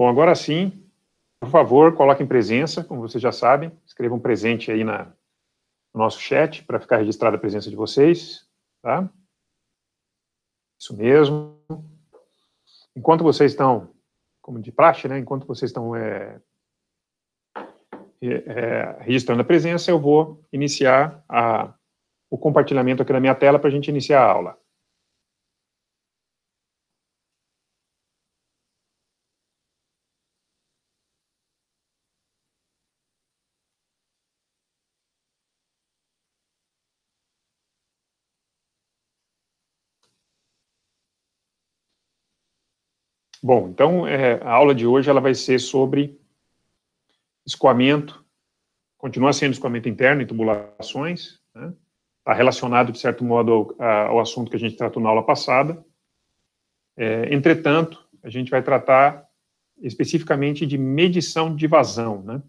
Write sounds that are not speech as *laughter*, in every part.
Bom, agora sim, por favor, coloquem presença, como vocês já sabem, escrevam presente aí na, no nosso chat para ficar registrada a presença de vocês, tá? Isso mesmo. Enquanto vocês estão, como de praxe, né, enquanto vocês estão é, é, registrando a presença, eu vou iniciar a, o compartilhamento aqui na minha tela para a gente iniciar a aula. Bom, então é, a aula de hoje ela vai ser sobre escoamento, continua sendo escoamento interno e tubulações, né? está relacionado, de certo modo, ao, ao, assunto que a gente tratou na aula passada. É, entretanto, a gente vai tratar especificamente de medição de vazão. Né?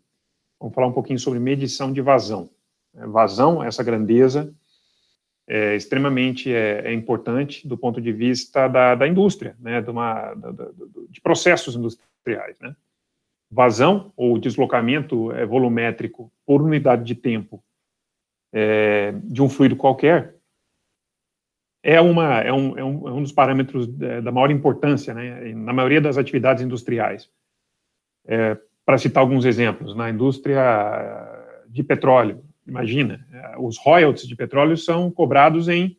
Vamos falar um pouquinho sobre medição de vazão. É, vazão, essa grandeza é extremamente é, é, importante do ponto de vista da, da indústria, né, de, uma, da, da, de processos industriais. Né. Vazão ou deslocamento é, volumétrico por unidade de tempo é, de um fluido qualquer é, uma, é, um, é, um, é um dos parâmetros é, da maior importância né, na maioria das atividades industriais. É, Para citar alguns exemplos, na indústria de petróleo, Imagina, eh, os royalties de petróleo são cobrados em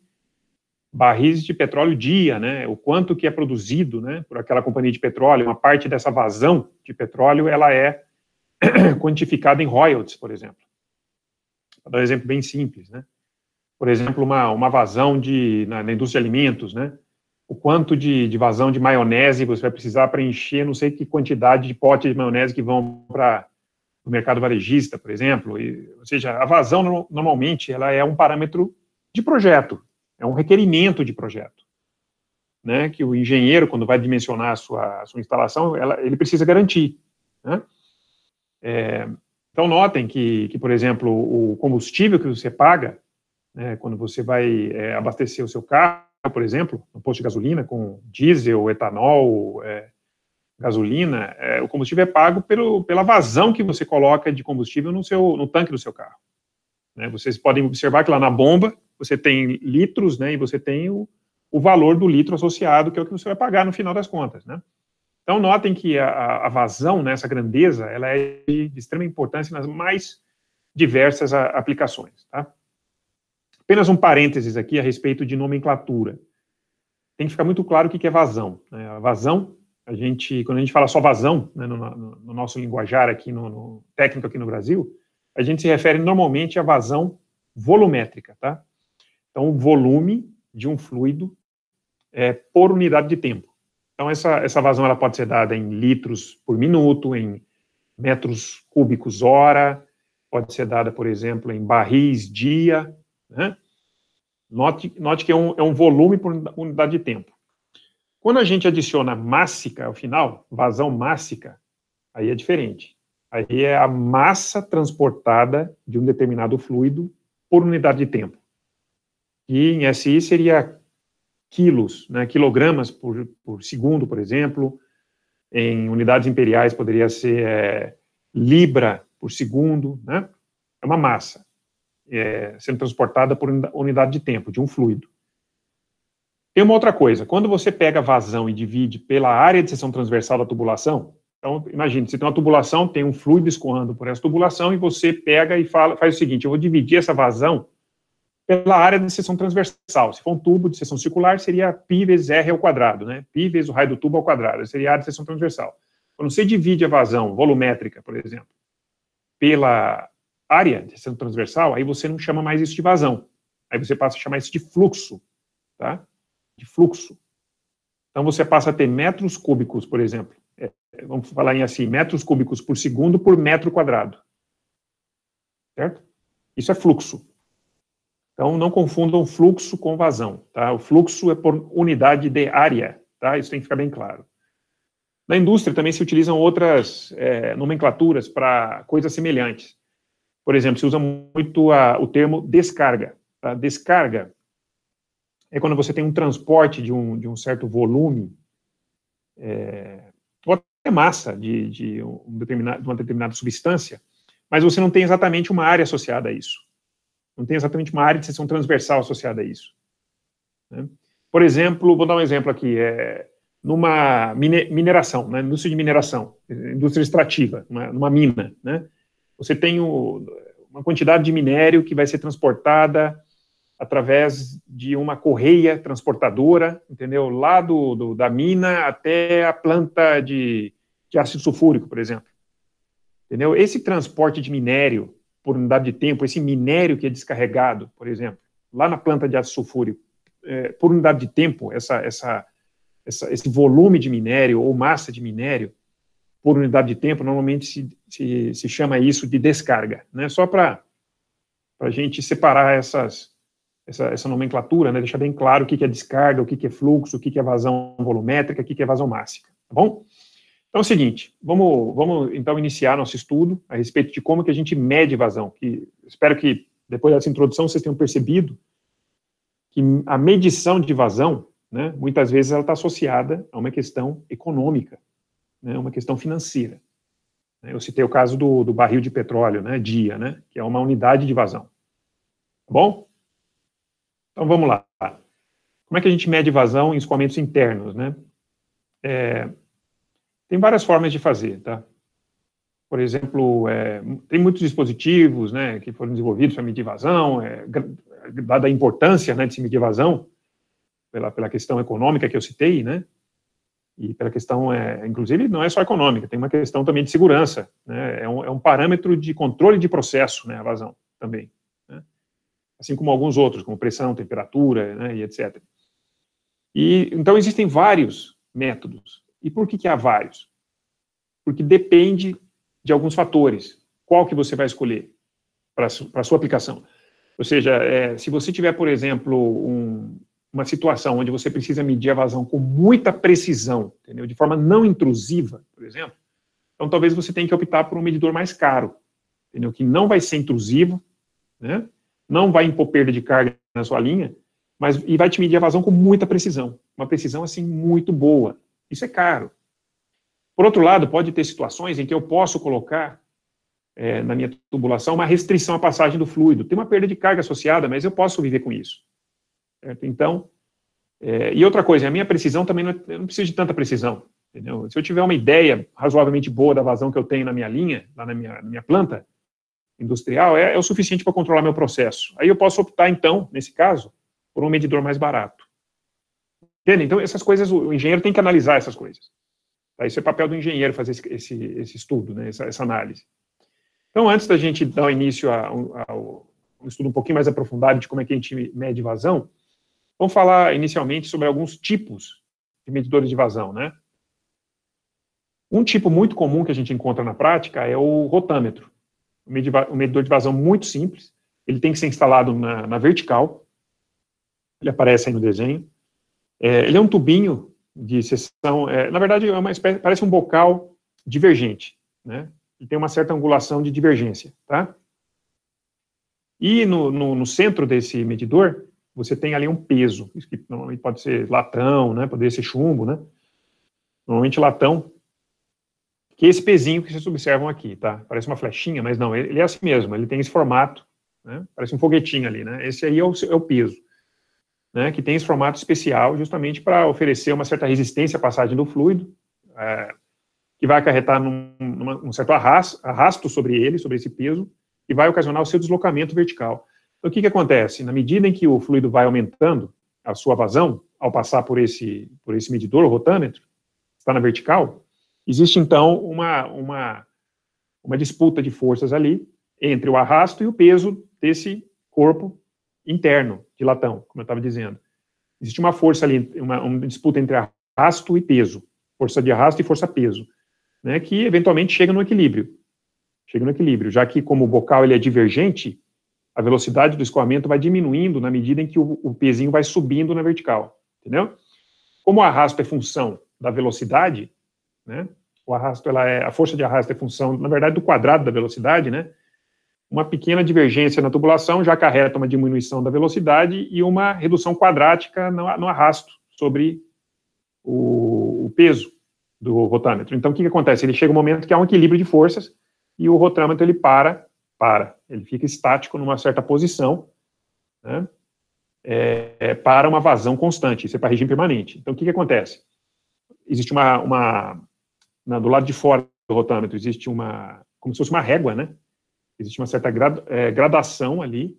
barris de petróleo dia, né? O quanto que é produzido, né, por aquela companhia de petróleo, uma parte dessa vazão de petróleo, ela é *clears throat* quantificada em royalties, por exemplo. Vou dar um exemplo bem simples, né? Por exemplo, uma, uma vazão de na, na indústria de alimentos, né? o quanto de, de, vazão de maionese você vai precisar para encher não sei que quantidade de potes de maionese que vão para do mercado varejista, por exemplo. E, ou seja, a vazão normalmente ela é um parâmetro de projeto, é um requerimento de projeto, né? Que o engenheiro quando vai dimensionar a sua, a sua instalação, ela, ele precisa garantir. Né? É, então notem que, que, por exemplo, o combustível que você paga né, quando você vai é, abastecer o seu carro, por exemplo, no posto de gasolina com diesel, etanol, é, gasolina, é, o combustível é pago pelo, pela vazão que você coloca de combustível no, seu, no tanque do seu carro. Né? Vocês podem observar que lá na bomba você tem litros né, e você tem o, o valor do litro associado, que é o que você vai pagar no final das contas. Né? Então, notem que a, a vazão, né, essa grandeza, ela é de, extrema importância nas mais diversas a, aplicações. Tá? Apenas um parênteses aqui a respeito de nomenclatura. Tem que ficar muito claro o que, é vazão. Né? A vazão a gente, quando a gente fala só vazão, né, no, no, no, nosso linguajar aqui, no, no, técnico aqui no Brasil, a gente se refere normalmente à vazão volumétrica, tá? Então, o volume de um fluido é, por unidade de tempo. Então, essa, essa vazão ela pode ser dada em litros por minuto, em metros cúbicos hora, pode ser dada, por exemplo, em barris dia, né? Note, note que é um, é um volume por unidade de tempo. Quando a gente adiciona mássica ao final, vazão mássica, aí é diferente. Aí é a massa transportada de um determinado fluido por unidade de tempo. E em SI seria quilos, né, quilogramas por, por segundo, por exemplo. Em unidades imperiais poderia ser é, libra por segundo. Né? É uma massa é, sendo transportada por unidade de tempo, de um fluido. Tem uma outra coisa, quando você pega vazão e divide pela área de seção transversal da tubulação, então, imagine, você tem uma tubulação, tem um fluido escoando por essa tubulação, e você pega e fala, faz o seguinte, eu vou dividir essa vazão pela área de seção transversal. Se for um tubo de seção circular, seria π vezes r ao quadrado, né? π vezes o raio do tubo ao quadrado, seria a área de seção transversal. Quando você divide a vazão volumétrica, por exemplo, pela área de seção transversal, aí você não chama mais isso de vazão. Aí você passa a chamar isso de fluxo, tá? de fluxo. Então você passa a ter metros cúbicos, por exemplo. É, vamos falar em assim, metros cúbicos por segundo por metro quadrado. Certo? Isso é fluxo. Então não confundam fluxo com vazão. Tá? O fluxo é por unidade de área. Tá? Isso tem que ficar bem claro. Na indústria também se utilizam outras é, nomenclaturas para coisas semelhantes. Por exemplo, se usa muito a, o termo descarga. Tá? Descarga é quando você tem um transporte de um, de um certo volume, é, ou até massa de, de, um determinado, de uma determinada substância, mas você não tem exatamente uma área associada a isso. Não tem exatamente uma área de seção transversal associada a isso. Né? Por exemplo, vou dar um exemplo aqui, é, numa mineração, na né, indústria de mineração, indústria extrativa, uma, numa mina, né? Você tem o, uma quantidade de minério que vai ser transportada através de uma correia transportadora, entendeu? Lá do, do da mina até a planta de, de, ácido sulfúrico, por exemplo. Entendeu? Esse transporte de minério por unidade de tempo, esse minério que é descarregado, por exemplo, lá na planta de ácido sulfúrico, é, por unidade de tempo, essa, essa, essa, esse volume de minério ou massa de minério por unidade de tempo, normalmente se, se, se chama isso de descarga, né? Só para a gente separar essas, essa, essa nomenclatura, né? deixar bem claro o que, é descarga, o que, é fluxo, o que, é vazão volumétrica, o que, é vazão mássica, tá bom? Então é o seguinte, vamos, vamos então iniciar nosso estudo a respeito de como que a gente mede vazão, que espero que depois dessa introdução vocês tenham percebido que a medição de vazão, né, muitas vezes ela está associada a uma questão econômica, né, uma questão financeira. Eu citei o caso do, do barril de petróleo, né, dia, né, que é uma unidade de vazão. Tá bom? Então vamos lá. Como é que a gente mede vazão em escoamentos internos, né? É, tem várias formas de fazer, tá? Por exemplo, é, tem muitos dispositivos, né, que foram desenvolvidos para medir vazão, é, dada a importância, né, de se medir vazão pela, pela questão econômica que eu citei, né? E pela questão, é, inclusive, não é só econômica, tem uma questão também de segurança, né? É um, é um parâmetro de controle de processo, né, a vazão também assim como alguns outros, como pressão, temperatura né, e etc. E, então, existem vários métodos. E por que, que há vários? Porque depende de alguns fatores. Qual que você vai escolher para a sua aplicação? Ou seja, é, se você tiver, por exemplo, um, uma situação onde você precisa medir a vazão com muita precisão, entendeu? de forma não intrusiva, por exemplo, então talvez você tenha que optar por um medidor mais caro, entendeu? que não vai ser intrusivo, né? não vai impor perda de carga na sua linha, mas e vai te medir a vazão com muita precisão, uma precisão assim muito boa. Isso é caro. Por outro lado, pode ter situações em que eu posso colocar é, na minha tubulação uma restrição à passagem do fluido. Tem uma perda de carga associada, mas eu posso viver com isso. Certo? Então, é, e outra coisa, a minha precisão também não, é, eu não preciso de tanta precisão. Entendeu? Se eu tiver uma ideia razoavelmente boa da vazão que eu tenho na minha linha, lá na minha, na minha planta, industrial é, é o suficiente para controlar meu processo. Aí eu posso optar, então, nesse caso, por um medidor mais barato. Entende? Então, essas coisas, o engenheiro tem que analisar essas coisas. Tá? Isso é papel do engenheiro fazer esse, esse, esse estudo, né? essa, essa, análise. Então, antes da gente dar início a, a, a, um estudo um pouquinho mais aprofundado de como é que a gente mede vazão, vamos falar inicialmente sobre alguns tipos de medidores de vazão. Né? Um tipo muito comum que a gente encontra na prática é o rotâmetro um medidor de vazão muito simples, ele tem que ser instalado na, na vertical, ele aparece aí no desenho. É, ele é um tubinho de seção, é, na verdade, é uma espécie, parece um bocal divergente, né? Ele tem uma certa angulação de divergência, tá? E no, no, no centro desse medidor, você tem ali um peso, isso que normalmente pode ser latão, né? Poderia ser chumbo, né? Normalmente latão, esse pezinho que vocês observam aqui, tá? Parece uma flechinha, mas não, ele é assim mesmo, ele tem esse formato, né? parece um foguetinho ali, né? Esse aí é o, é o peso, né? Que tem esse formato especial justamente para oferecer uma certa resistência à passagem do fluido, é, que vai acarretar num, numa, um certo arrasto, arrasto sobre ele, sobre esse peso, e vai ocasionar o seu deslocamento vertical. Então, o que, que acontece? Na medida em que o fluido vai aumentando a sua vazão, ao passar por esse, por esse medidor, o rotâmetro, está na vertical, Existe, então, uma, uma, uma disputa de forças ali entre o arrasto e o peso desse corpo interno de latão, como eu estava dizendo. Existe uma força ali, uma, uma, disputa entre arrasto e peso, força de arrasto e força peso, né, que eventualmente chega no equilíbrio. Chega no equilíbrio, já que como o bocal ele é divergente, a velocidade do escoamento vai diminuindo na medida em que o, o pezinho vai subindo na vertical, entendeu? Como o arrasto é função da velocidade, né? O arrasto, ela é, a força de arrasto é função, na verdade, do quadrado da velocidade, né? Uma pequena divergência na tubulação já acarreta uma diminuição da velocidade e uma redução quadrática no, no arrasto sobre o, o, peso do rotâmetro. Então, o que, que acontece? Ele chega um momento que há um equilíbrio de forças e o rotâmetro ele para, para, ele fica estático numa certa posição, né? É, é, para uma vazão constante, isso é para regime permanente. Então, o que, que acontece? Existe uma, uma na, do lado de fora do rotâmetro existe uma, como se fosse uma régua, né? Existe uma certa grad, é, gradação ali,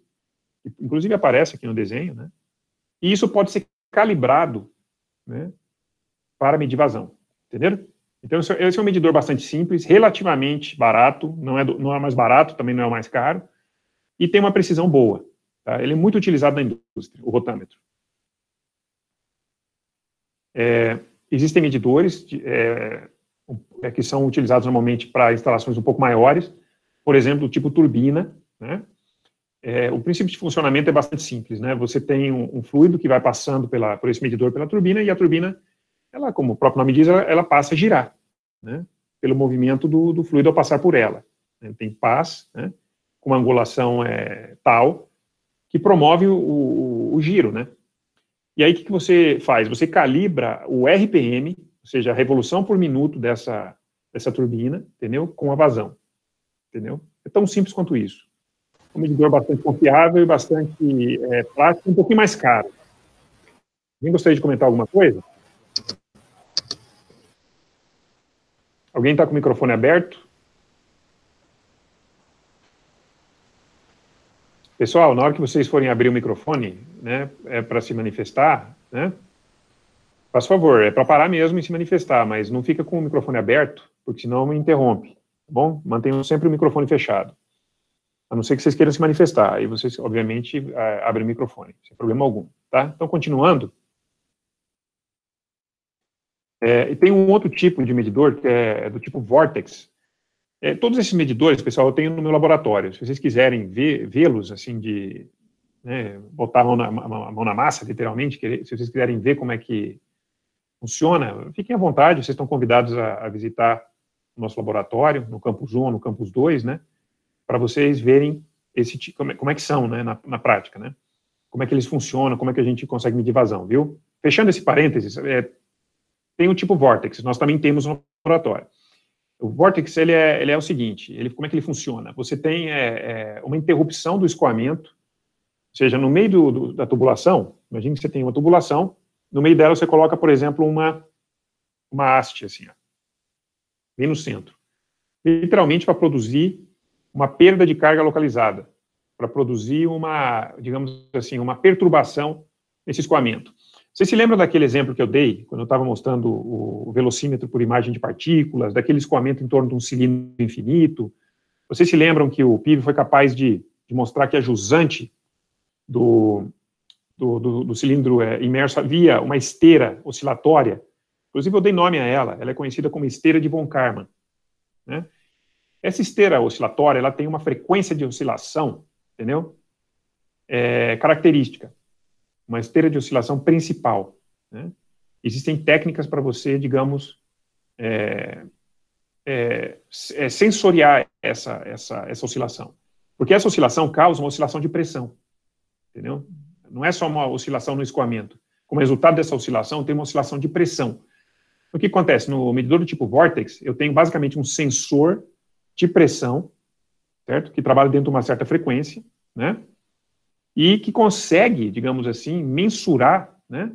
que inclusive aparece aqui no desenho, né? E isso pode ser calibrado, né? Para medir vazão, entenderam? Então, esse é, é um medidor bastante simples, relativamente barato, não é, do, não é mais barato, também não é mais caro, e tem uma precisão boa. Tá? Ele é muito utilizado na indústria, o rotâmetro. É, existem medidores de, é, é, que são utilizados normalmente para instalações um pouco maiores, por exemplo, tipo turbina, né? É, o princípio de funcionamento é bastante simples, né? Você tem um, um, fluido que vai passando pela, por esse medidor pela turbina e a turbina, ela, como o próprio nome diz, ela, ela passa a girar, né? Pelo movimento do, do fluido ao passar por ela. Né? Tem pás, né? Com uma angulação é, tal que promove o, o, o giro, né? E aí o que, que você faz? Você calibra o RPM ou seja, a revolução por minuto dessa, dessa turbina, entendeu? Com a vazão, entendeu? É tão simples quanto isso. É um medidor bastante confiável e bastante é, prático, um pouquinho mais caro. Alguém gostaria de comentar alguma coisa? Alguém está com o microfone aberto? Pessoal, na hora que vocês forem abrir o microfone, né, é para se manifestar, né, Faz favor, é para parar mesmo e se manifestar, mas não fica com o microfone aberto, porque senão me interrompe, tá bom? Mantenham sempre o microfone fechado. A não ser que vocês queiram se manifestar, aí vocês, obviamente, abrem o microfone, sem problema algum, tá? Então, continuando. É, e tem um outro tipo de medidor, que é, é do tipo Vortex. É, todos esses medidores, pessoal, eu tenho no meu laboratório. Se vocês quiserem vê-los, assim, de... Né, botar a mão, na, a mão na massa, literalmente, se vocês quiserem ver como é que funciona, fiquem à vontade, vocês estão convidados a, a visitar o nosso laboratório, no campus 1, no campus 2, né, para vocês verem esse como é, como é que são, né, na, na, prática, né, como é que eles funcionam, como é que a gente consegue medir vazão, viu? Fechando esse parênteses, é, tem o tipo Vortex, nós também temos um laboratório. O Vortex, ele é, ele é o seguinte, ele, como é que ele funciona? Você tem é, é, uma interrupção do escoamento, ou seja, no meio do, do, da tubulação, imagine que você tem uma tubulação, no meio dela você coloca, por exemplo, uma, uma haste, assim, ó, bem no centro. Literalmente para produzir uma perda de carga localizada, para produzir uma, digamos assim, uma perturbação nesse escoamento. Você se lembra daquele exemplo que eu dei, quando eu estava mostrando o velocímetro por imagem de partículas, daquele escoamento em torno de um cilindro infinito? Vocês se lembram que o PIB foi capaz de, de mostrar que a jusante do, do, do, do cilindro é, imerso havia uma esteira oscilatória. Inclusive, eu dei nome a ela. Ela é conhecida como esteira de von Karman. Né? Essa esteira oscilatória, ela tem uma frequência de oscilação, entendeu? É, característica. Uma esteira de oscilação principal. Né? Existem técnicas para você, digamos, é, é, é, sensoriar essa, essa, essa oscilação. Porque essa oscilação causa uma oscilação de pressão. Entendeu? Não é só uma oscilação no escoamento. Como resultado dessa oscilação, tem uma oscilação de pressão. O que acontece? No medidor do tipo Vortex, eu tenho basicamente um sensor de pressão, certo? Que trabalha dentro de uma certa frequência, né? E que consegue, digamos assim, mensurar, né?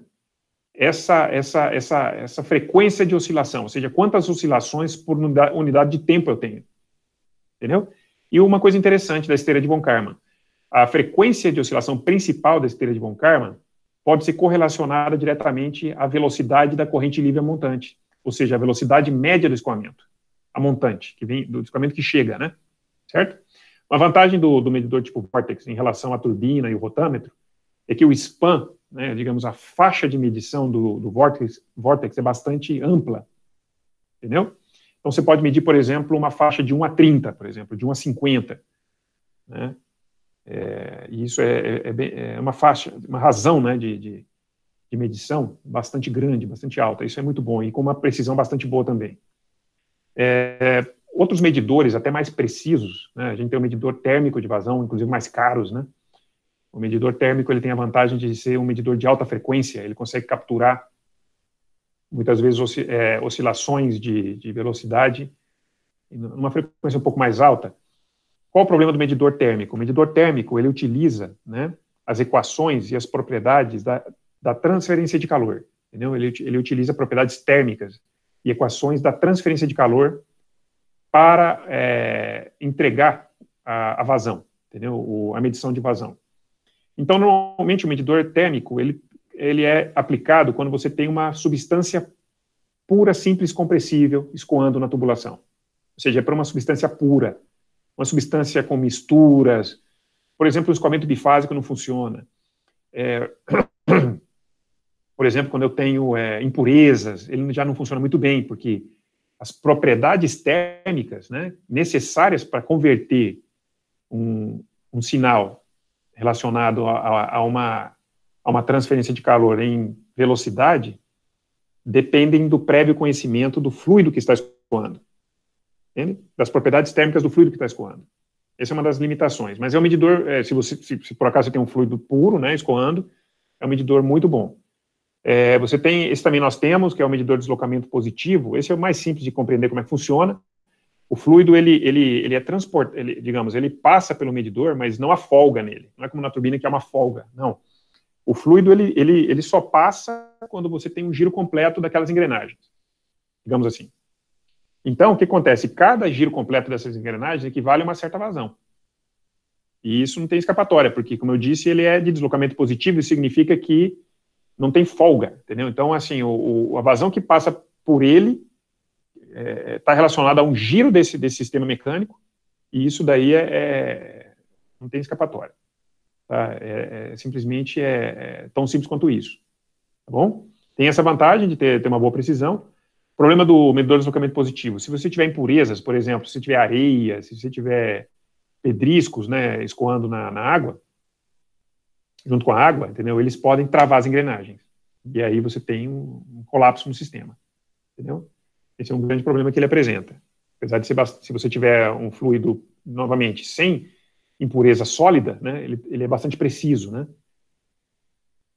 Essa, essa, essa, essa frequência de oscilação, ou seja, quantas oscilações por unidade de tempo eu tenho. Entendeu? E uma coisa interessante da esteira de Von Karman a frequência de oscilação principal da esteira de von Karman pode ser correlacionada diretamente à velocidade da corrente livre a montante, ou seja, a velocidade média do escoamento, a montante, que vem do escoamento que chega, né? Certo? Uma vantagem do, do medidor tipo Vortex em relação à turbina e o rotâmetro é que o span, né, digamos, a faixa de medição do, do vortex, vortex é bastante ampla, entendeu? Então, você pode medir, por exemplo, uma faixa de 1 a 30, por exemplo, de 1 a 50, né? É, e isso é, é, é, bem, é, uma faixa, uma razão né, de, de, de, medição bastante grande, bastante alta. Isso é muito bom e com uma precisão bastante boa também. É, outros medidores, até mais precisos, né, a gente tem o um medidor térmico de vazão, inclusive mais caros, né? O medidor térmico ele tem a vantagem de ser um medidor de alta frequência, ele consegue capturar muitas vezes é, oscilações de, de, velocidade numa frequência um pouco mais alta. Qual o problema do medidor térmico? O medidor térmico ele utiliza né, as equações e as propriedades da, da transferência de calor. Entendeu? Ele, ele utiliza propriedades térmicas e equações da transferência de calor para é, entregar a, a, vazão, entendeu? O, a medição de vazão. Então, normalmente, o medidor térmico ele, ele é aplicado quando você tem uma substância pura, simples, compressível, escoando na tubulação. Ou seja, é para uma substância pura, uma substância com misturas, por exemplo, o escoamento bifásico não funciona. É, *clears throat* por exemplo, quando eu tenho é, impurezas, ele já não funciona muito bem, porque as propriedades térmicas né, necessárias para converter um, um, sinal relacionado a, a, uma, a uma transferência de calor em velocidade dependem do prévio conhecimento do fluido que está escoando. Entende? Das propriedades térmicas do fluido que está escoando. Essa é uma das limitações. Mas é um medidor, é, se, você, se, se, por acaso você tem um fluido puro, né, escoando, é um medidor muito bom. É, você tem, esse também nós temos, que é o medidor de deslocamento positivo. Esse é o mais simples de compreender como é que funciona. O fluido, ele, ele, ele é transportado, digamos, ele passa pelo medidor, mas não há folga nele. Não é como na turbina que há uma folga, não. O fluido, ele, ele, ele só passa quando você tem um giro completo daquelas engrenagens, digamos assim. Então, o que acontece? Cada giro completo dessas engrenagens equivale a uma certa vazão. E isso não tem escapatória, porque, como eu disse, ele é de deslocamento positivo e significa que não tem folga, entendeu? Então, assim, o, o, a vazão que passa por ele está é, tá relacionada a um giro desse, desse sistema mecânico, e isso daí é, é não tem escapatória. Tá? É, é simplesmente é, é, tão simples quanto isso. Tá bom? Tem essa vantagem de ter, ter uma boa precisão, problema do medidor de deslocamento positivo. Se você tiver impurezas, por exemplo, se tiver areia, se você tiver pedriscos, né, escoando na, na água, junto com a água, entendeu? Eles podem travar as engrenagens. E aí você tem um, um colapso no sistema, entendeu? Esse é um grande problema que ele apresenta. Apesar de ser, se você tiver um fluido, novamente, sem impureza sólida, né, ele, ele é bastante preciso, né?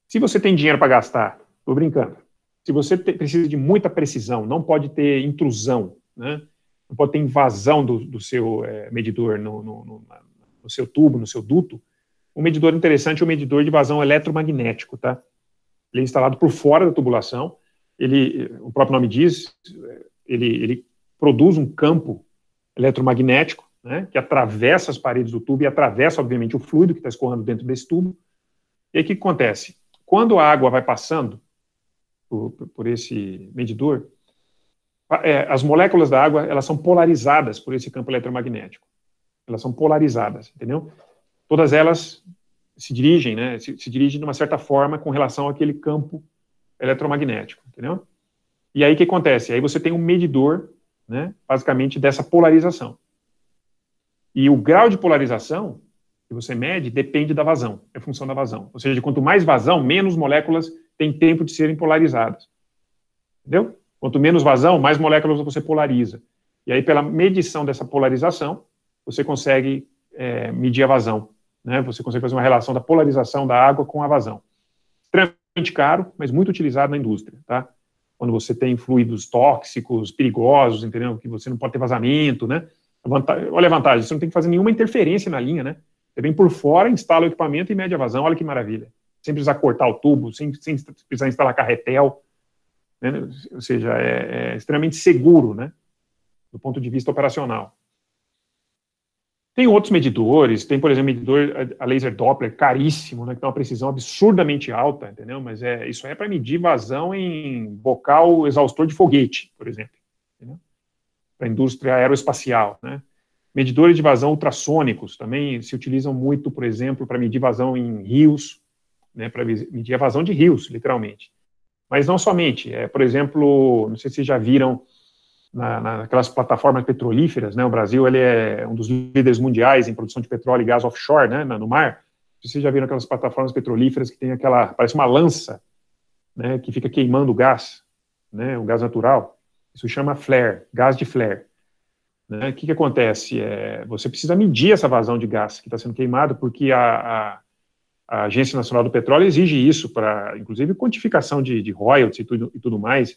Se você tem dinheiro para gastar, tô brincando, se você te, precisa de muita precisão, não pode ter intrusão, né? não pode ter invasão do, do seu é, medidor no, no, no, no, seu tubo, no seu duto, um medidor interessante é o um medidor de vazão eletromagnético, tá? Ele é instalado por fora da tubulação, ele, o próprio nome diz, ele, ele produz um campo eletromagnético, né, que atravessa as paredes do tubo e atravessa, obviamente, o fluido que está escorrendo dentro desse tubo. E aí o que acontece? Quando a água vai passando, por, por esse medidor, é, as moléculas da água elas são polarizadas por esse campo eletromagnético. Elas são polarizadas, entendeu? Todas elas se dirigem, né? Se, se dirigem de uma certa forma com relação àquele campo eletromagnético, entendeu? E aí o que acontece? Aí você tem um medidor, né? Basicamente dessa polarização. E o grau de polarização que você mede depende da vazão, é função da vazão. Ou seja, quanto mais vazão, menos moléculas tem tempo de serem polarizadas. Entendeu? Quanto menos vazão, mais moléculas você polariza. E aí, pela medição dessa polarização, você consegue é, medir a vazão. Né? Você consegue fazer uma relação da polarização da água com a vazão. Extremamente caro, mas muito utilizado na indústria. Tá? Quando você tem fluidos tóxicos, perigosos, entendeu? que você não pode ter vazamento. Né? A vantagem, olha a vantagem, você não tem que fazer nenhuma interferência na linha. Né? Você vem por fora, instala o equipamento e mede a vazão. Olha que maravilha sem precisar cortar o tubo, sem, sem precisar instalar carretel, né? ou seja, é, é extremamente seguro, né? do ponto de vista operacional. Tem outros medidores, tem, por exemplo, medidor a laser Doppler, caríssimo, né, que tem uma precisão absurdamente alta, entendeu? Mas é, isso é para medir vazão em bocal exaustor de foguete, por exemplo, para a indústria aeroespacial, né? Medidores de vazão ultrassônicos também se utilizam muito, por exemplo, para medir vazão em rios, né, para medir a vazão de rios, literalmente. Mas não somente. É, por exemplo, não sei se já viram na, naquelas plataformas petrolíferas, né, o Brasil ele é um dos líderes mundiais em produção de petróleo e gás offshore, né, no mar. Vocês já viram aquelas plataformas petrolíferas que tem aquela, parece uma lança, né, que fica queimando o gás, né, o gás natural. Isso chama flare, gás de flare. Né? O que, que acontece? É, você precisa medir essa vazão de gás que está sendo queimado, porque a, a, a Agência Nacional do Petróleo exige isso para, inclusive, quantificação de, de royalties e tudo, e tudo mais,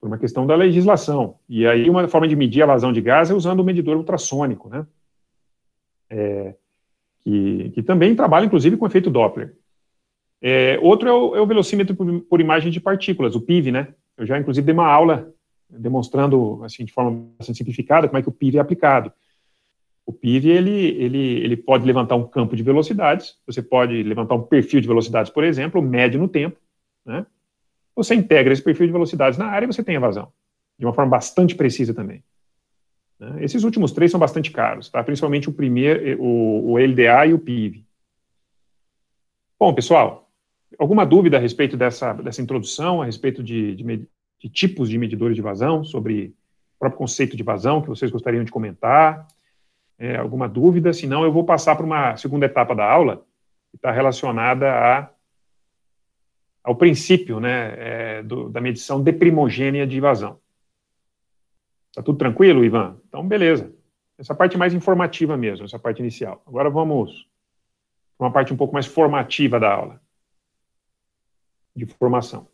por uma questão da legislação. E aí uma forma de medir a vazão de gás é usando o medidor ultrassônico, né? É, que, que, também trabalha, inclusive, com efeito Doppler. É, outro é o, é o velocímetro por, por, imagem de partículas, o PIV, né? Eu já, inclusive, dei uma aula demonstrando, assim, de forma bastante simplificada, como é que o PIV é aplicado. O PIV ele, ele, ele pode levantar um campo de velocidades, você pode levantar um perfil de velocidades, por exemplo, médio no tempo. Né? Você integra esse perfil de velocidades na área e você tem a vazão, de uma forma bastante precisa também. Né? Esses últimos três são bastante caros, tá? principalmente o primeiro, eh, o, o LDA e o PIV. Bom, pessoal, alguma dúvida a respeito dessa, dessa introdução, a respeito de, de, de tipos de medidores de vazão, sobre o próprio conceito de vazão que vocês gostariam de comentar? é, alguma dúvida, senão eu vou passar para uma segunda etapa da aula, que está relacionada a, ao princípio né, é, do, da medição de primogênia de invasão Está tudo tranquilo, Ivan? Então, beleza. Essa parte mais informativa mesmo, essa parte inicial. Agora vamos para uma parte um pouco mais formativa da aula, de formação.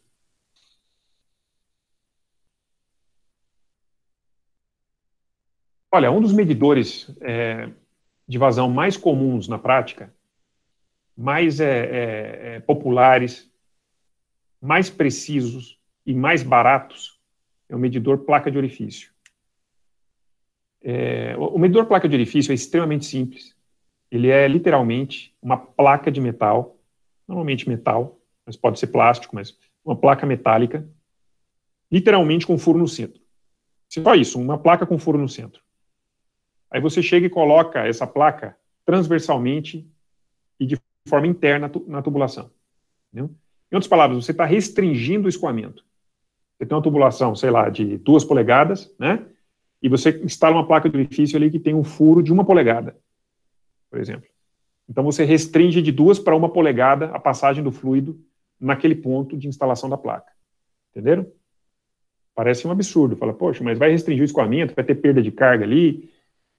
Olha, um dos medidores é, de vazão mais comuns na prática, mais é, é, é populares, mais precisos e mais baratos é o medidor placa de orifício. É, o medidor placa de orifício é extremamente simples. Ele é literalmente uma placa de metal, normalmente metal, mas pode ser plástico, mas uma placa metálica, literalmente com furo no centro. Só isso, uma placa com furo no centro. Aí você chega e coloca essa placa transversalmente e de forma interna na tubulação. Entendeu? Em outras palavras, você está restringindo o escoamento. Você tem uma tubulação, sei lá, de duas polegadas, né? E você instala uma placa de orifício ali que tem um furo de uma polegada, por exemplo. Então você restringe de duas para uma polegada a passagem do fluido naquele ponto de instalação da placa. Entenderam? Parece um absurdo. Fala, poxa, mas vai restringir o escoamento, vai ter perda de carga ali,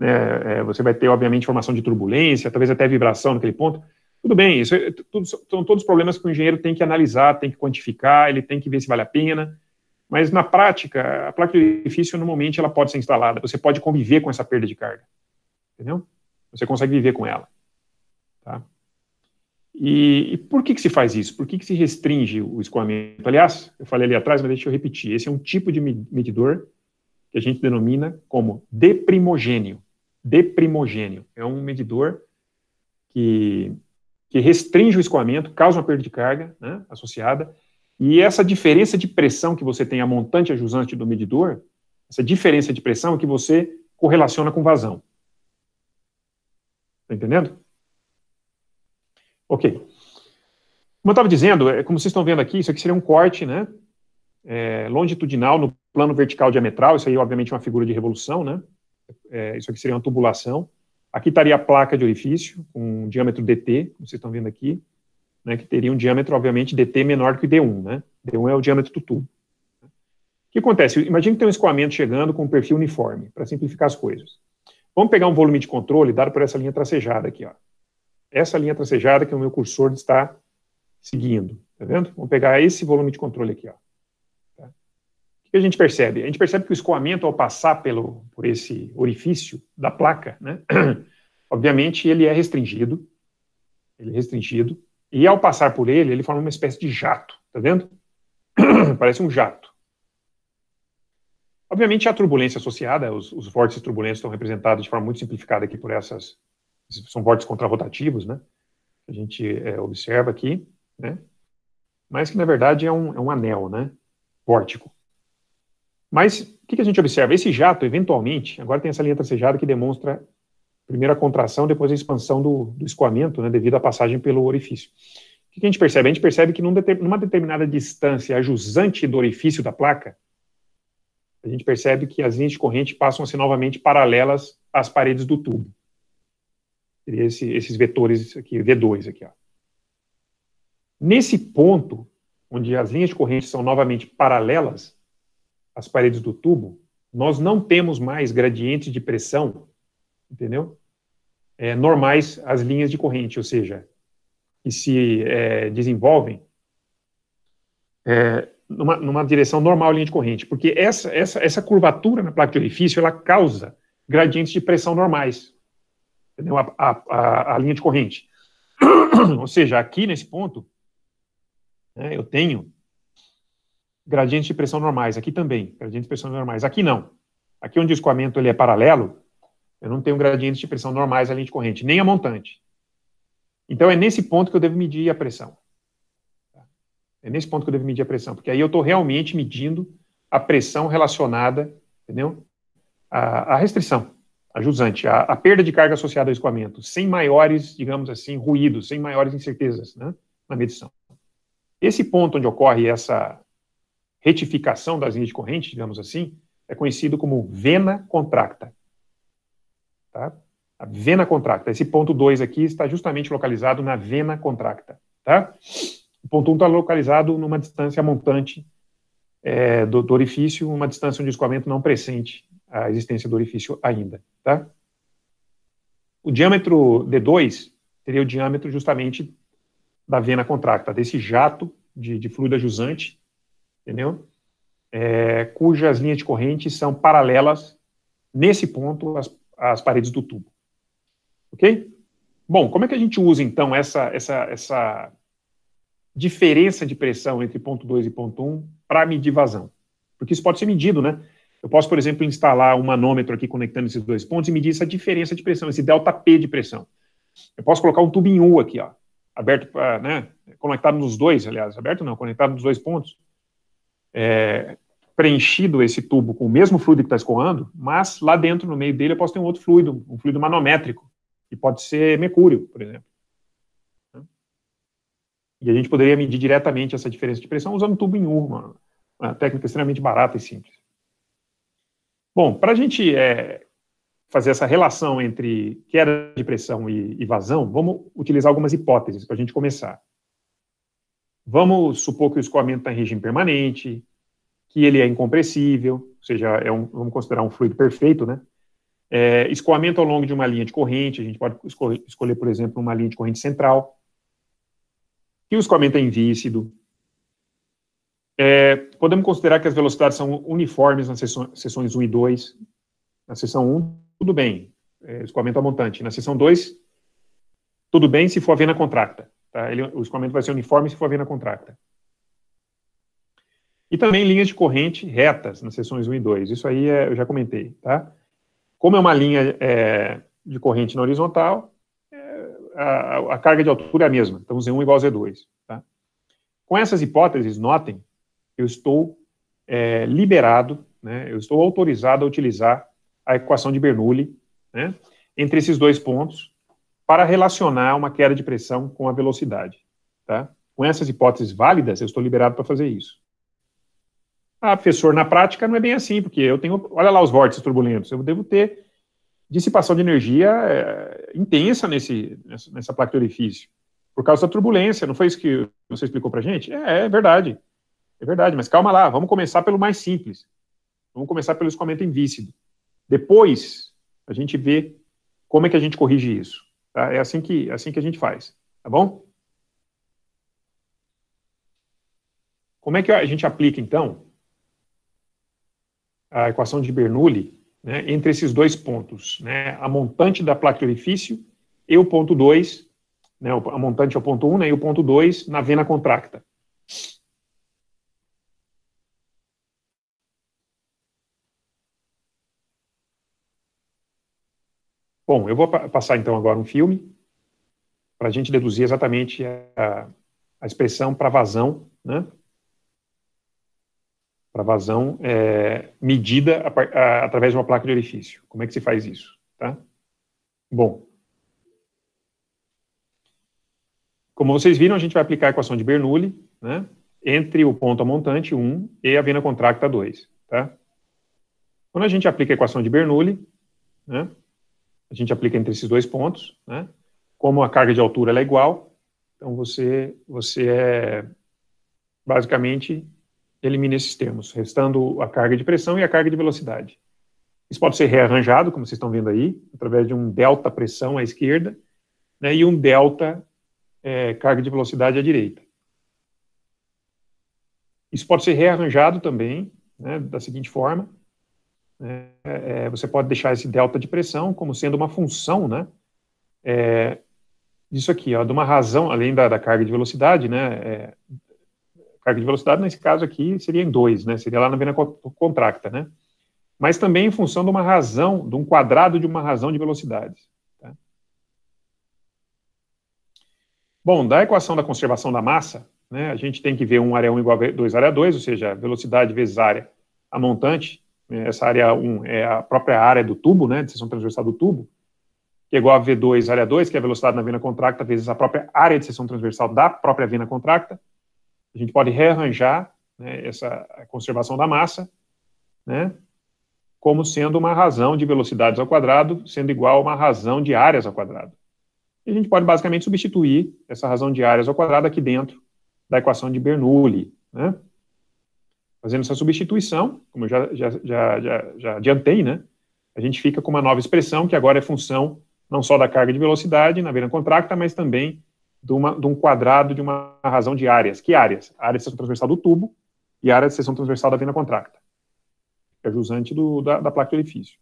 né, é, você vai ter, obviamente, formação de turbulência, talvez até vibração naquele ponto. Tudo bem, isso é, tudo, são todos problemas que o engenheiro tem que analisar, tem que quantificar, ele tem que ver se vale a pena. Mas na prática, a placa de orifício normalmente ela pode ser instalada. Você pode conviver com essa perda de carga, entendeu? Você consegue viver com ela, tá? E, e por que, que se faz isso? Por que, que se restringe o escoamento? Aliás, eu falei ali atrás, mas deixa eu repetir. Esse é um tipo de medidor que a gente denomina como deprimogênio de primogênio. É um medidor que, que restringe o escoamento, causa uma perda de carga né, associada, e essa diferença de pressão que você tem, a montante ajusante do medidor, essa diferença de pressão é que você correlaciona com vazão. Está entendendo? Ok. Como eu estava dizendo, é, como vocês estão vendo aqui, isso aqui seria um corte, né? É, longitudinal no plano vertical diametral, isso aí, obviamente, é uma figura de revolução, né? é, isso aqui seria uma tubulação. Aqui estaria a placa de orifício, com um diâmetro DT, como vocês estão vendo aqui, né, que teria um diâmetro, obviamente, DT menor que D1. Né? D1 é o diâmetro do tubo. O que acontece? Imagina que tem um escoamento chegando com um perfil uniforme, para simplificar as coisas. Vamos pegar um volume de controle dado por essa linha tracejada aqui. Ó. Essa linha tracejada que o meu cursor está seguindo. está vendo? Vamos pegar esse volume de controle aqui. Ó que a gente percebe? A gente percebe que o escoamento, ao passar pelo, por esse orifício da placa, né, *clears throat* obviamente ele é restringido, ele é restringido, e ao passar por ele, ele forma uma espécie de jato, tá vendo? *clears throat* Parece um jato. Obviamente, a turbulência associada, os, os vórtices turbulentos estão representados de forma muito simplificada aqui por essas, são vórtices contrarrotativos, né, a gente é, observa aqui, né, mas que, na verdade, é um, é um anel, né, vórtico. Mas o que, que a gente observa? Esse jato, eventualmente, agora tem essa linha tracejada que demonstra primeiro a contração, depois a expansão do, do escoamento, né, devido à passagem pelo orifício. O que, que a gente percebe? A gente percebe que num deter, numa determinada distância a jusante do orifício da placa, a gente percebe que as linhas de corrente passam a ser novamente paralelas às paredes do tubo. Seria esse, esses vetores aqui, V2 aqui. Ó. Nesse ponto, onde as linhas de corrente são novamente paralelas, as paredes do tubo, nós não temos mais gradientes de pressão, entendeu? É, normais às linhas de corrente, ou seja, que se é, desenvolvem é, numa, numa, direção normal à linha de corrente, porque essa, essa, essa curvatura na placa de orifício ela causa gradientes de pressão normais, entendeu? A, a, a linha de corrente. *clears throat* ou seja, aqui nesse ponto, né, eu tenho gradientes de pressão normais, aqui também, gradientes de pressão normais, aqui não. Aqui onde o escoamento ele é paralelo, eu não tenho gradientes de pressão normais além de corrente, nem a montante. Então é nesse ponto que eu devo medir a pressão. É nesse ponto que eu devo medir a pressão, porque aí eu estou realmente medindo a pressão relacionada, entendeu? A, restrição, a jusante, a, a, perda de carga associada ao escoamento, sem maiores, digamos assim, ruídos, sem maiores incertezas né, na medição. Esse ponto onde ocorre essa retificação das linhas de corrente, digamos assim, é conhecido como vena contracta. Tá? A vena contracta. Esse ponto 2 aqui está justamente localizado na vena contracta. Tá? O ponto 1 um está localizado numa distância montante é, do, do, orifício, uma distância onde o escoamento não pressente a existência do orifício ainda. Tá? O diâmetro D2 seria o diâmetro justamente da vena contracta, desse jato de, de fluido ajusante entendeu? É, cujas linhas de corrente são paralelas, nesse ponto, às, às paredes do tubo. Ok? Bom, como é que a gente usa, então, essa, essa, essa diferença de pressão entre ponto 2 e ponto 1 um para medir vazão? Porque isso pode ser medido, né? Eu posso, por exemplo, instalar um manômetro aqui conectando esses dois pontos e medir essa diferença de pressão, esse delta P de pressão. Eu posso colocar um tubo em U aqui, ó, aberto, pra, né, conectado nos dois, aliás, aberto não, conectado nos dois pontos, é, preenchido esse tubo com o mesmo fluido que está escoando, mas lá dentro, no meio dele, eu posso ter um outro fluido, um fluido manométrico, que pode ser mercúrio, por exemplo. E a gente poderia medir diretamente essa diferença de pressão usando tubo em urma, uma técnica extremamente barata e simples. Bom, para a gente é, fazer essa relação entre queda de pressão e, e vazão, vamos utilizar algumas hipóteses para a gente começar. Vamos supor que o escoamento está em regime permanente, que ele é incompressível, ou seja, é um, vamos considerar um fluido perfeito, né? É, escoamento ao longo de uma linha de corrente, a gente pode escolher, por exemplo, uma linha de corrente central. Que o escoamento é invícido. É, podemos considerar que as velocidades são uniformes nas seções, 1 e 2. Na seção 1, tudo bem, é, escoamento a montante. Na seção 2, tudo bem se for a vena contracta. Tá? Ele, o escoamento vai ser uniforme se for a vena contracta. E também linhas de corrente retas nas seções 1 e 2. Isso aí é, eu já comentei. Tá? Como é uma linha é, de corrente na horizontal, é, a, a, carga de altura é a mesma. Então, Z1 igual a Z2. Tá? Com essas hipóteses, notem, eu estou é, liberado, né, eu estou autorizado a utilizar a equação de Bernoulli né, entre esses dois pontos, para relacionar uma queda de pressão com a velocidade. Tá? Com essas hipóteses válidas, eu estou liberado para fazer isso. Ah, professor, na prática não é bem assim, porque eu tenho, olha lá os vórtices turbulentos, eu devo ter dissipação de energia é, intensa nesse, nessa, nessa placa de orifício, por causa da turbulência, não foi isso que você explicou para gente? É, é verdade, é verdade, mas calma lá, vamos começar pelo mais simples, vamos começar pelo escoamento invícido. Depois, a gente vê como é que a gente corrige isso. Tá? É assim que, é assim que a gente faz, tá bom? Como é que a gente aplica, então, a equação de Bernoulli né, entre esses dois pontos? Né, a montante da placa de orifício e o ponto 2, né, a montante é o ponto 1 um, né, e o ponto 2 na vena contracta. Bom, eu vou passar então agora um filme para a gente deduzir exatamente a, a expressão para vazão, né? Para vazão é, medida a, a, através de uma placa de orifício. Como é que se faz isso, tá? Bom, como vocês viram, a gente vai aplicar a equação de Bernoulli, né? Entre o ponto montante 1 e a vena contracta 2, tá? Quando a gente aplica a equação de Bernoulli, né? a gente aplica entre esses dois pontos, né? Como a carga de altura é igual, então você você é basicamente elimina esses termos, restando a carga de pressão e a carga de velocidade. Isso pode ser rearranjado, como vocês estão vendo aí, através de um delta pressão à esquerda né, e um delta é, carga de velocidade à direita. Isso pode ser rearranjado também, né, da seguinte forma: é, é, você pode deixar esse delta de pressão como sendo uma função, né? É, disso aqui, ó, de uma razão, além da, da carga de velocidade, né? É, carga de velocidade, nesse caso aqui, seria em 2, né? Seria lá na vena contracta, né? Mas também em função de uma razão, de um quadrado de uma razão de velocidades. Tá? Bom, da equação da conservação da massa, né, a gente tem que ver um área 1 igual a 2 área 2, ou seja, velocidade vezes área a montante, essa área 1 é a própria área do tubo, né, de seção transversal do tubo, que é igual a V2, área 2, que é a velocidade na vena contracta, vezes a própria área de seção transversal da própria vena contracta. A gente pode rearranjar né, essa conservação da massa, né, como sendo uma razão de velocidades ao quadrado, sendo igual a uma razão de áreas ao quadrado. E a gente pode basicamente substituir essa razão de áreas ao quadrado aqui dentro da equação de Bernoulli, né? fazendo essa substituição, como eu já, já, já, já, já adiantei, né? a gente fica com uma nova expressão que agora é função não só da carga de velocidade na vena contracta, mas também de, uma, de um quadrado de uma razão de áreas. Que áreas? A área de seção transversal do tubo e a área de seção transversal da vena contracta, que é jusante do, da, da placa do orifício.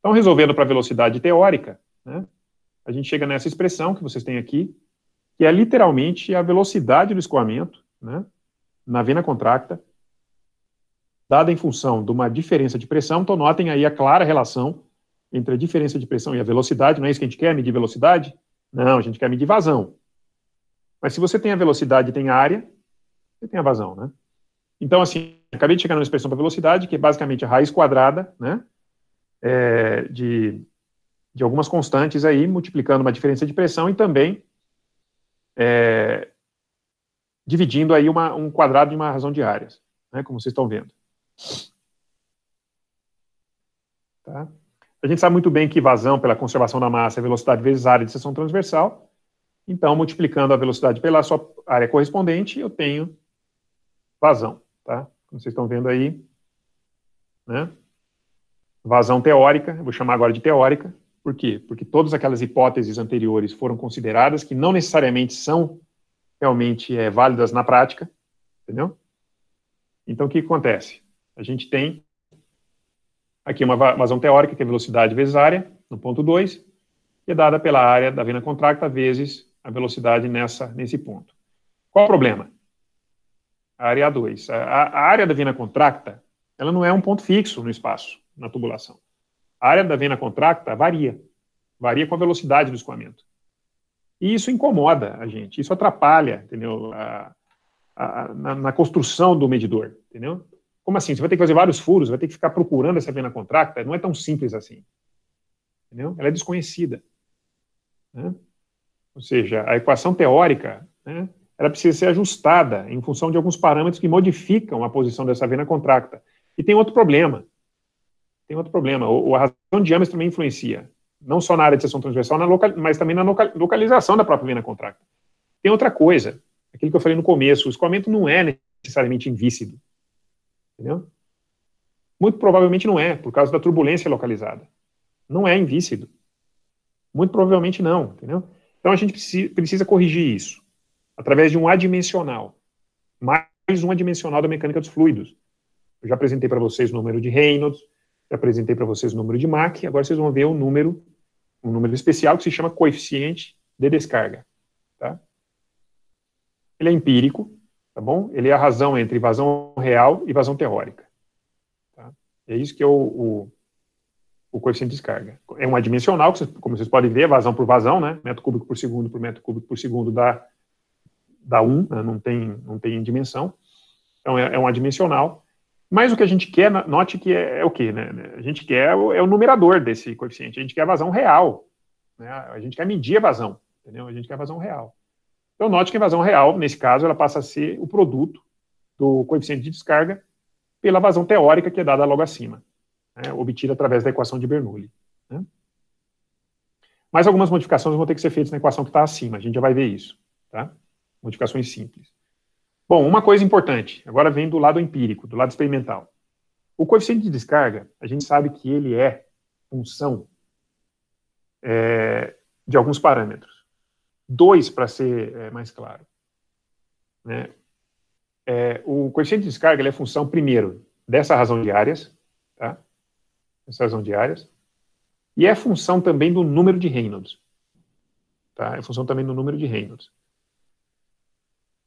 Então, resolvendo para a velocidade teórica, né, a gente chega nessa expressão que vocês têm aqui, que é literalmente a velocidade do escoamento né, na vena contracta dada em função de uma diferença de pressão. Então, notem aí a clara relação entre a diferença de pressão e a velocidade. Não é isso que a gente quer, medir velocidade? Não, a gente quer medir vazão. Mas se você tem a velocidade e tem a área, você tem a vazão, né? Então, assim, acabei de chegar numa expressão para velocidade, que é basicamente a raiz quadrada, né? É, de, de algumas constantes aí, multiplicando uma diferença de pressão e também é, dividindo aí uma, um quadrado de uma razão de áreas, né, como vocês estão vendo. Tá? A gente sabe muito bem que vazão pela conservação da massa é velocidade vezes área de seção transversal. Então, multiplicando a velocidade pela sua área correspondente, eu tenho vazão. Tá? Como vocês estão vendo aí, né? vazão teórica, vou chamar agora de teórica, por quê? Porque todas aquelas hipóteses anteriores foram consideradas que não necessariamente são realmente é, válidas na prática, entendeu? Então, o que acontece? a gente tem aqui uma vazão teórica, que é velocidade vezes área, no ponto 2, que é dada pela área da vena contracta vezes a velocidade nessa, nesse ponto. Qual o problema? A área A2. A, a área da vena contracta, ela não é um ponto fixo no espaço, na tubulação. A área da vena contracta varia. Varia com a velocidade do escoamento. E isso incomoda a gente, isso atrapalha, entendeu? A, a, na, na, construção do medidor, entendeu? Como assim? Você vai ter que fazer vários furos, vai ter que ficar procurando essa vena contracta, não é tão simples assim. Entendeu? Ela é desconhecida. Né? Ou seja, a equação teórica, né, ela precisa ser ajustada em função de alguns parâmetros que modificam a posição dessa vena contracta. E tem outro problema. Tem outro problema. O, a razão de diâmetro também influencia. Não só na área de seção transversal, local, mas também na localização da própria vena contracta. Tem outra coisa. Aquilo que eu falei no começo, o escoamento não é necessariamente invícido. Entendeu? Muito provavelmente não é, por causa da turbulência localizada. Não é invícido. Muito provavelmente não, entendeu? Então a gente precisa corrigir isso através de um adimensional, mais um adimensional da mecânica dos fluidos. Eu já apresentei para vocês o número de Reynolds, já apresentei para vocês o número de Mach, agora vocês vão ver um número, um número especial que se chama coeficiente de descarga. Tá? Ele é empírico, Tá bom? Ele é a razão entre vazão real e vazão teórica. Tá? É isso que é o, o, o, coeficiente de descarga. É uma dimensional, como vocês podem ver, vazão por vazão, né? metro cúbico por segundo por metro cúbico por segundo dá, dá 1, um, né? não, tem, não tem dimensão. Então é, é uma dimensional. Mas o que a gente quer, note que é, é o que, né? A gente quer o, é o numerador desse coeficiente, a gente quer a vazão real. Né? A gente quer medir a vazão, entendeu? A gente quer a vazão real. Então, note que a invasão real, nesse caso, ela passa a ser o produto do coeficiente de descarga pela vazão teórica que é dada logo acima, né, obtida através da equação de Bernoulli. Né. algumas modificações vão ter que ser feitas na equação que está acima, a gente já vai ver isso. Tá? Modificações simples. Bom, uma coisa importante, agora vem do lado empírico, do lado experimental. O coeficiente de descarga, a gente sabe que ele é função é, de alguns parâmetros. 2, para ser é, mais claro. Né? É, o coeficiente de descarga é função, primeiro, dessa razão de áreas, tá? essa razão de áreas, e é função também do número de Reynolds. Tá? É função também do número de Reynolds.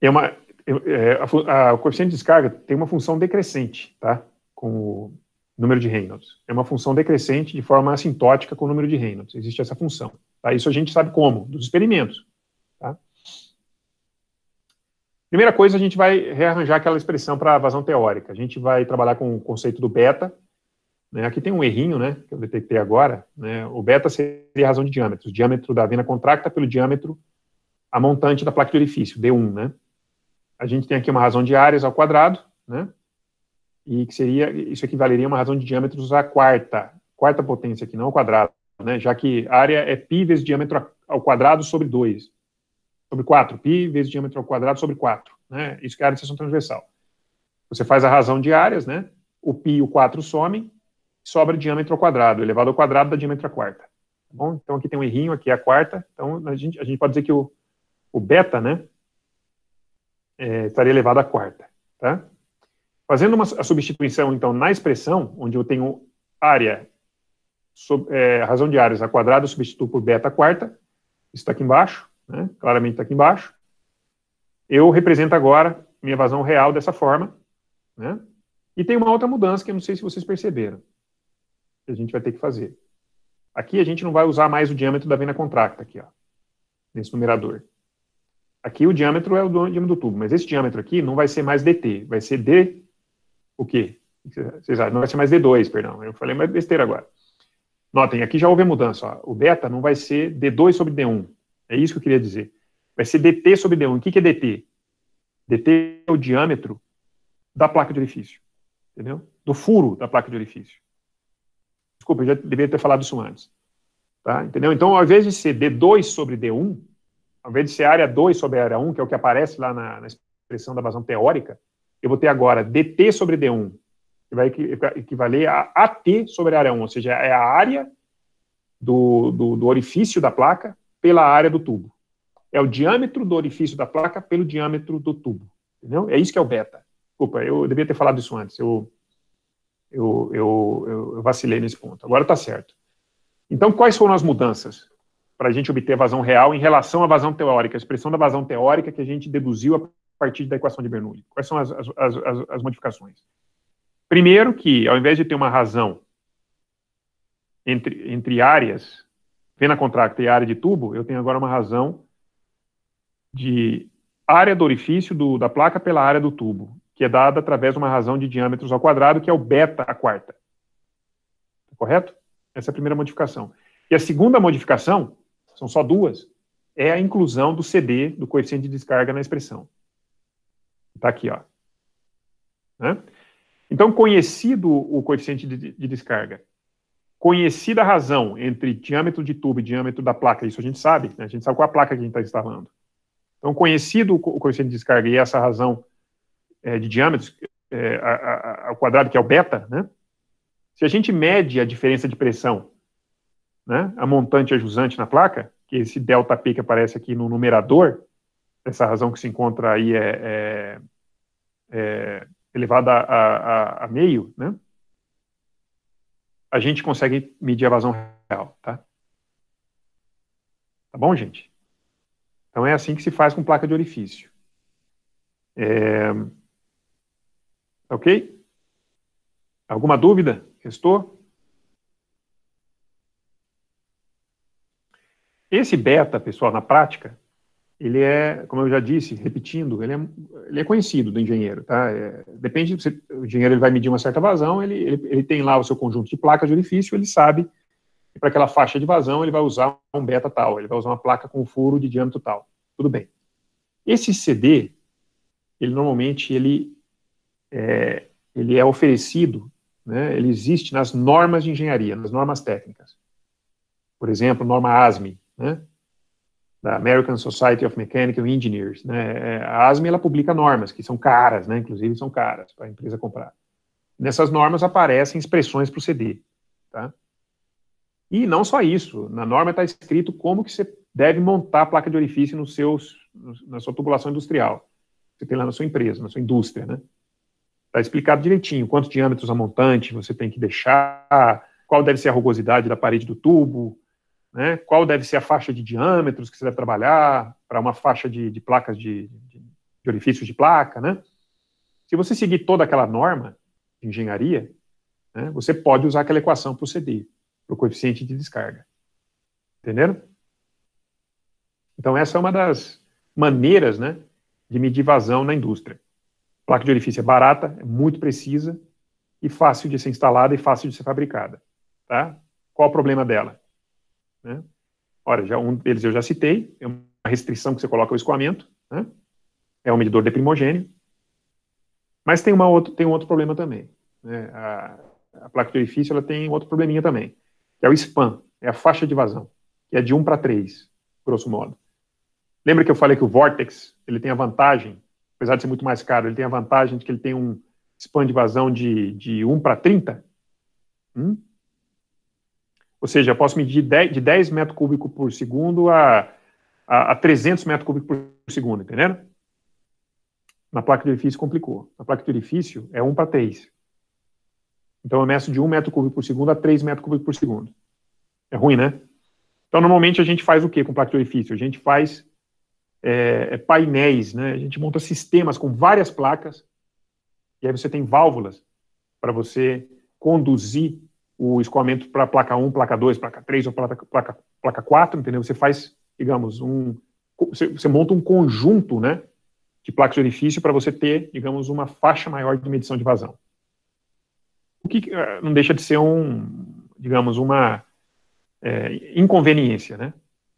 É uma, é, é a, a, o coeficiente de descarga tem uma função decrescente, tá? com o número de Reynolds. É uma função decrescente de forma assintótica com o número de Reynolds. Existe essa função. Tá? Isso a gente sabe como, dos experimentos. Primeira coisa, a gente vai rearranjar aquela expressão para vazão teórica. A gente vai trabalhar com o conceito do beta. Né? Aqui tem um errinho, né, que eu detectei agora. Né? O beta seria a razão de diâmetro. O diâmetro da vena contracta pelo diâmetro a montante da placa de orifício, D1, né? A gente tem aqui uma razão de áreas ao quadrado, né? E que seria, isso equivaleria a uma razão de diâmetros à quarta, quarta potência aqui, não ao quadrado, né? Já que área é π vezes diâmetro ao quadrado sobre 2 sobre 4, π vezes diâmetro ao quadrado sobre 4. Né? Isso que é a área de seção transversal. Você faz a razão de áreas, né? o π e o 4 somem, sobra diâmetro ao quadrado, elevado ao quadrado da diâmetro à quarta. Tá bom? Então aqui tem um errinho, aqui é a quarta, então a gente, a gente pode dizer que o, o beta né, é, estaria elevado à quarta. Tá? Fazendo uma, a substituição, então, na expressão, onde eu tenho área, sob, é, razão de áreas a quadrado, eu substituo por beta à quarta, isso está aqui embaixo, né? claramente está aqui embaixo. Eu represento agora minha vazão real dessa forma. Né? E tem uma outra mudança que eu não sei se vocês perceberam, que a gente vai ter que fazer. Aqui a gente não vai usar mais o diâmetro da vena contracta, aqui, ó, nesse numerador. Aqui o diâmetro é o diâmetro do tubo, mas esse diâmetro aqui não vai ser mais DT, vai ser D, o quê? Vocês Não vai ser mais D2, perdão, eu falei mais besteira agora. Notem, aqui já houve a mudança, ó. o beta não vai ser D2 sobre D1, é isso que eu queria dizer. Vai ser dt sobre d1. O que, que é dt? dt é o diâmetro da placa de orifício. Entendeu? Do furo da placa de orifício. Desculpa, eu já deveria ter falado isso antes. Tá? Entendeu? Então, ao invés de ser d2 sobre d1, ao invés de ser área 2 sobre área 1, que é o que aparece lá na, na expressão da vazão teórica, eu vou ter agora dt sobre d1, que vai equivaler a at sobre a área 1, ou seja, é a área do, do, do orifício da placa pela área do tubo. É o diâmetro do orifício da placa pelo diâmetro do tubo. Entendeu? É isso que é o beta. Desculpa, eu devia ter falado isso antes. Eu, eu, eu, eu vacilei nesse ponto. Agora está certo. Então, quais foram as mudanças para a gente obter vazão real em relação à vazão teórica, a expressão da vazão teórica que a gente deduziu a partir da equação de Bernoulli? Quais são as, as, as, as modificações? Primeiro, que ao invés de ter uma razão entre, entre áreas vena contracta e área de tubo, eu tenho agora uma razão de área do orifício do, da placa pela área do tubo, que é dada através de uma razão de diâmetros ao quadrado, que é o beta a quarta. Tá correto? Essa é a primeira modificação. E a segunda modificação, são só duas, é a inclusão do CD, do coeficiente de descarga, na expressão. Está aqui, ó. Né? Então, conhecido o coeficiente de, de descarga conhecida a razão entre diâmetro de tubo e diâmetro da placa, isso a gente sabe, né? a gente sabe qual a placa que a gente está instalando. Então, conhecido o coeficiente de descarga e essa razão é, de diâmetros é, a, a, ao quadrado, que é o beta, né? se a gente mede a diferença de pressão, né? a montante e a jusante na placa, que esse delta P que aparece aqui no numerador, essa razão que se encontra aí é, é, é elevada a, a, a meio, né? a gente consegue medir a vazão real, tá? Tá bom, gente? Então é assim que se faz com placa de orifício. É... Tá ok? Alguma dúvida? Restou? Esse beta, pessoal, na prática, ele é, como eu já disse, repetindo, ele é, ele é conhecido do engenheiro, tá? É, depende, se, o engenheiro ele vai medir uma certa vazão, ele, ele, ele, tem lá o seu conjunto de placas de orifício, ele sabe que para aquela faixa de vazão ele vai usar um beta tal, ele vai usar uma placa com furo de diâmetro tal, tudo bem. Esse CD, ele normalmente, ele é, ele é oferecido, né, ele existe nas normas de engenharia, nas normas técnicas. Por exemplo, norma ASME, né? da American Society of Mechanical Engineers, né? É, a ASME ela publica normas que são caras, né? Inclusive são caras para a empresa comprar. Nessas normas aparecem expressões para o CD, tá? E não só isso, na norma está escrito como que você deve montar a placa de orifício no seus, na sua tubulação industrial. Você tem lá na sua empresa, na sua indústria, né? Está explicado direitinho quantos diâmetros a montante você tem que deixar, qual deve ser a rugosidade da parede do tubo, né? qual deve ser a faixa de diâmetros que você deve trabalhar para uma faixa de, de placas de, de, de, orifícios de placa, né? Se você seguir toda aquela norma de engenharia, né, você pode usar aquela equação para o CD, para o coeficiente de descarga. Entenderam? Então, essa é uma das maneiras né, de medir vazão na indústria. placa de orifício é barata, é muito precisa e fácil de ser instalada e fácil de ser fabricada. Tá? Qual o problema dela? Né? Ora, já um deles eu já citei, é uma restrição que você coloca ao escoamento, né? é um medidor de primogênio. Mas tem, uma outro, tem um outro problema também. Né? A, a, placa de orifício ela tem outro probleminha também, que é o span, é a faixa de vazão, que é de 1 para 3, grosso modo. Lembra que eu falei que o Vortex ele tem a vantagem, apesar de ser muito mais caro, ele tem a vantagem de que ele tem um span de vazão de, de 1 para 30? Hum? Ou seja, eu posso medir de 10 metros cúbicos por segundo a, a, a 300 metros cúbicos por segundo, entendeu? Na placa de orifício complicou. Na placa de orifício é 1 para 3. Então eu meço de 1 metro cúbico por segundo a 3 metros cúbicos por segundo. É ruim, né? Então normalmente a gente faz o que com placa de orifício? A gente faz é, é, painéis, né? A gente monta sistemas com várias placas e aí você tem válvulas para você conduzir o escoamento para placa 1, placa 2, placa 3 ou placa, placa, placa 4, entendeu? Você faz, digamos, um. Você, você monta um conjunto, né? De placas de orifício para você ter, digamos, uma faixa maior de medição de vazão. O que eh, não deixa de ser um, digamos, uma é, inconveniência, né?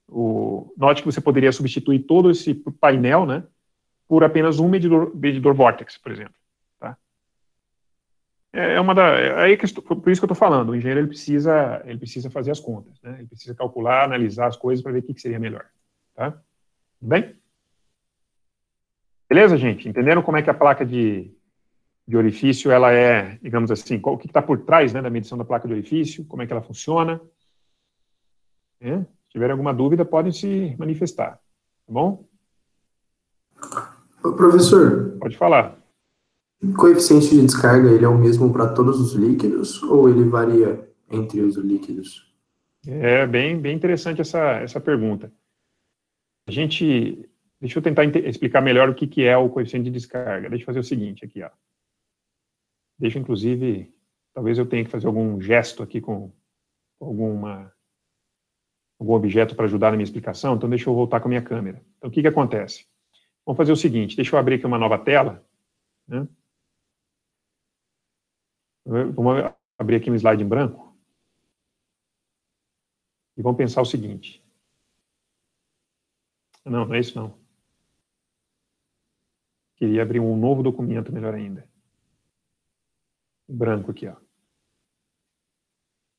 O, note que você poderia substituir todo esse painel, né? Por apenas um medidor, medidor vortex, por exemplo. É, é uma da é, aí é que por isso que eu estou falando o engenheiro ele precisa ele precisa fazer as contas né ele precisa calcular analisar as coisas para ver o que, que, seria melhor tá Tudo bem beleza gente entenderam como é que a placa de, de orifício ela é digamos assim qual, o que está por trás né da medição da placa de orifício como é que ela funciona é? se tiverem alguma dúvida podem se manifestar tá bom professor pode falar coeficiente de descarga ele é o mesmo para todos os líquidos ou ele varia entre os líquidos? É bem, bem interessante essa, essa pergunta. A gente, deixa eu tentar explicar melhor o que, que é o coeficiente de descarga. Deixa eu fazer o seguinte aqui, ó. Deixa, inclusive, talvez eu tenha que fazer algum gesto aqui com alguma algum objeto para ajudar na minha explicação, então deixa eu voltar com a minha câmera. Então, o que, que acontece? Vamos fazer o seguinte, deixa eu abrir aqui uma nova tela, né? Vamos abrir aqui um slide em branco. E vamos pensar o seguinte. Não, não é isso não. Queria abrir um novo documento, melhor ainda. Branco aqui, ó.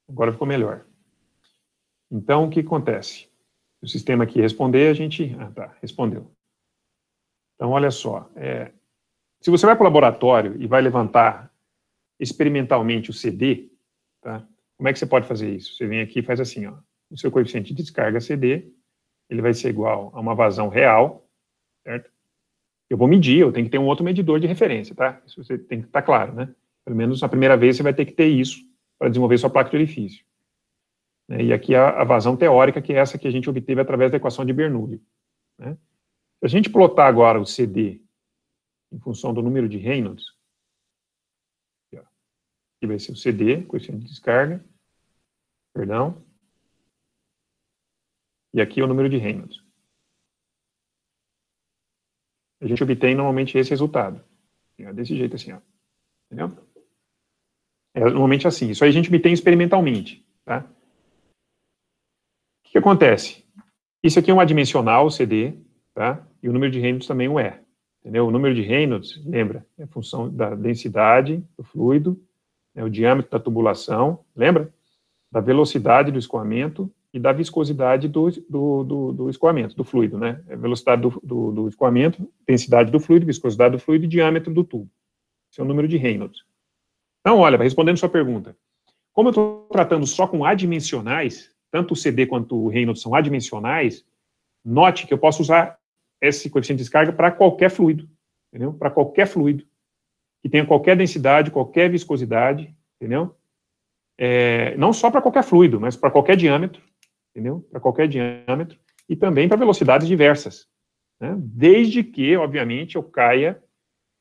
Agora ficou melhor. Então, o que acontece? O sistema aqui responder, a gente... Ah, tá, respondeu. Então, olha só. É, se você vai para o laboratório e vai levantar experimentalmente o CD, tá? Como é que você pode fazer isso? Você vem aqui e faz assim, ó. O seu coeficiente de descarga CD, ele vai ser igual a uma vazão real, certo? Eu vou medir, eu tenho que ter um outro medidor de referência, tá? Isso você tem que estar tá claro, né? Pelo menos na primeira vez você vai ter que ter isso para desenvolver sua placa de orifício. Né? E aqui a, vazão teórica, que é essa que a gente obteve através da equação de Bernoulli. Né? Se a gente plotar agora o CD em função do número de Reynolds, que vai ser o CD, coeficiente de descarga, perdão, e aqui é o número de Reynolds. A gente obtém normalmente esse resultado, é desse jeito assim, ó. entendeu? É normalmente assim, isso aí a gente obtém experimentalmente, tá? O que acontece? Isso aqui é um adimensional, CD, tá? E o número de Reynolds também o é. Entendeu? O número de Reynolds, lembra, é função da densidade do fluido né, o diâmetro da tubulação, lembra? Da velocidade do escoamento e da viscosidade do, do, do, do escoamento, do fluido, né? É, velocidade do, do, do, escoamento, densidade do fluido, viscosidade do fluido e diâmetro do tubo. Esse é o número de Reynolds. Então, olha, respondendo sua pergunta, como eu estou tratando só com adimensionais, tanto o CD quanto o Reynolds são adimensionais, note que eu posso usar esse coeficiente de descarga para qualquer fluido, entendeu? Para qualquer fluido que tenha qualquer densidade, qualquer viscosidade, entendeu? É, não só para qualquer fluido, mas para qualquer diâmetro, entendeu? Para qualquer diâmetro e também para velocidades diversas, né? desde que, obviamente, eu caia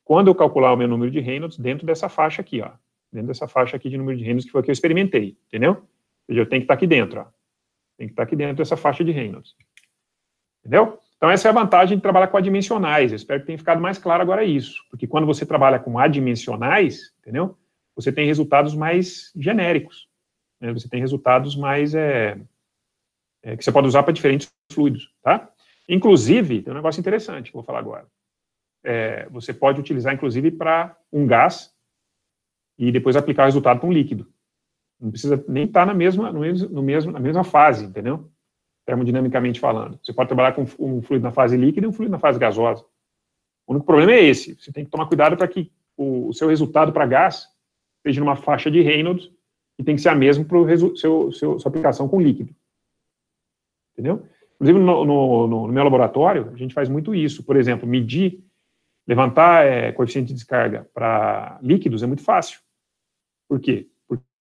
quando eu calcular o meu número de Reynolds dentro dessa faixa aqui, ó, dentro dessa faixa aqui de número de Reynolds que foi que eu experimentei, entendeu? Ou seja, eu tenho que estar tá aqui dentro, ó, tem que estar tá aqui dentro dessa faixa de Reynolds, entendeu? Então, essa é a vantagem de trabalhar com adimensionais. Eu espero que tenha ficado mais claro agora isso. Porque quando você trabalha com adimensionais, entendeu? Você tem resultados mais genéricos. Né? Você tem resultados mais... É, é, que você pode usar para diferentes fluidos, tá? Inclusive, tem um negócio interessante que eu vou falar agora. É, você pode utilizar, inclusive, para um gás e depois aplicar o resultado para um líquido. Não precisa nem estar tá na mesma, no mesmo, no mesmo, na mesma fase, entendeu? termodinamicamente falando. Você pode trabalhar com um fluido na fase líquida e um fluido na fase gasosa. O único problema é esse. Você tem que tomar cuidado para que o, seu resultado para gás esteja numa faixa de Reynolds e tem que ser a mesma para sua aplicação com líquido. Entendeu? Inclusive, no, no, no, meu laboratório, a gente faz muito isso. Por exemplo, medir, levantar é, coeficiente de descarga para líquidos é muito fácil. Por quê?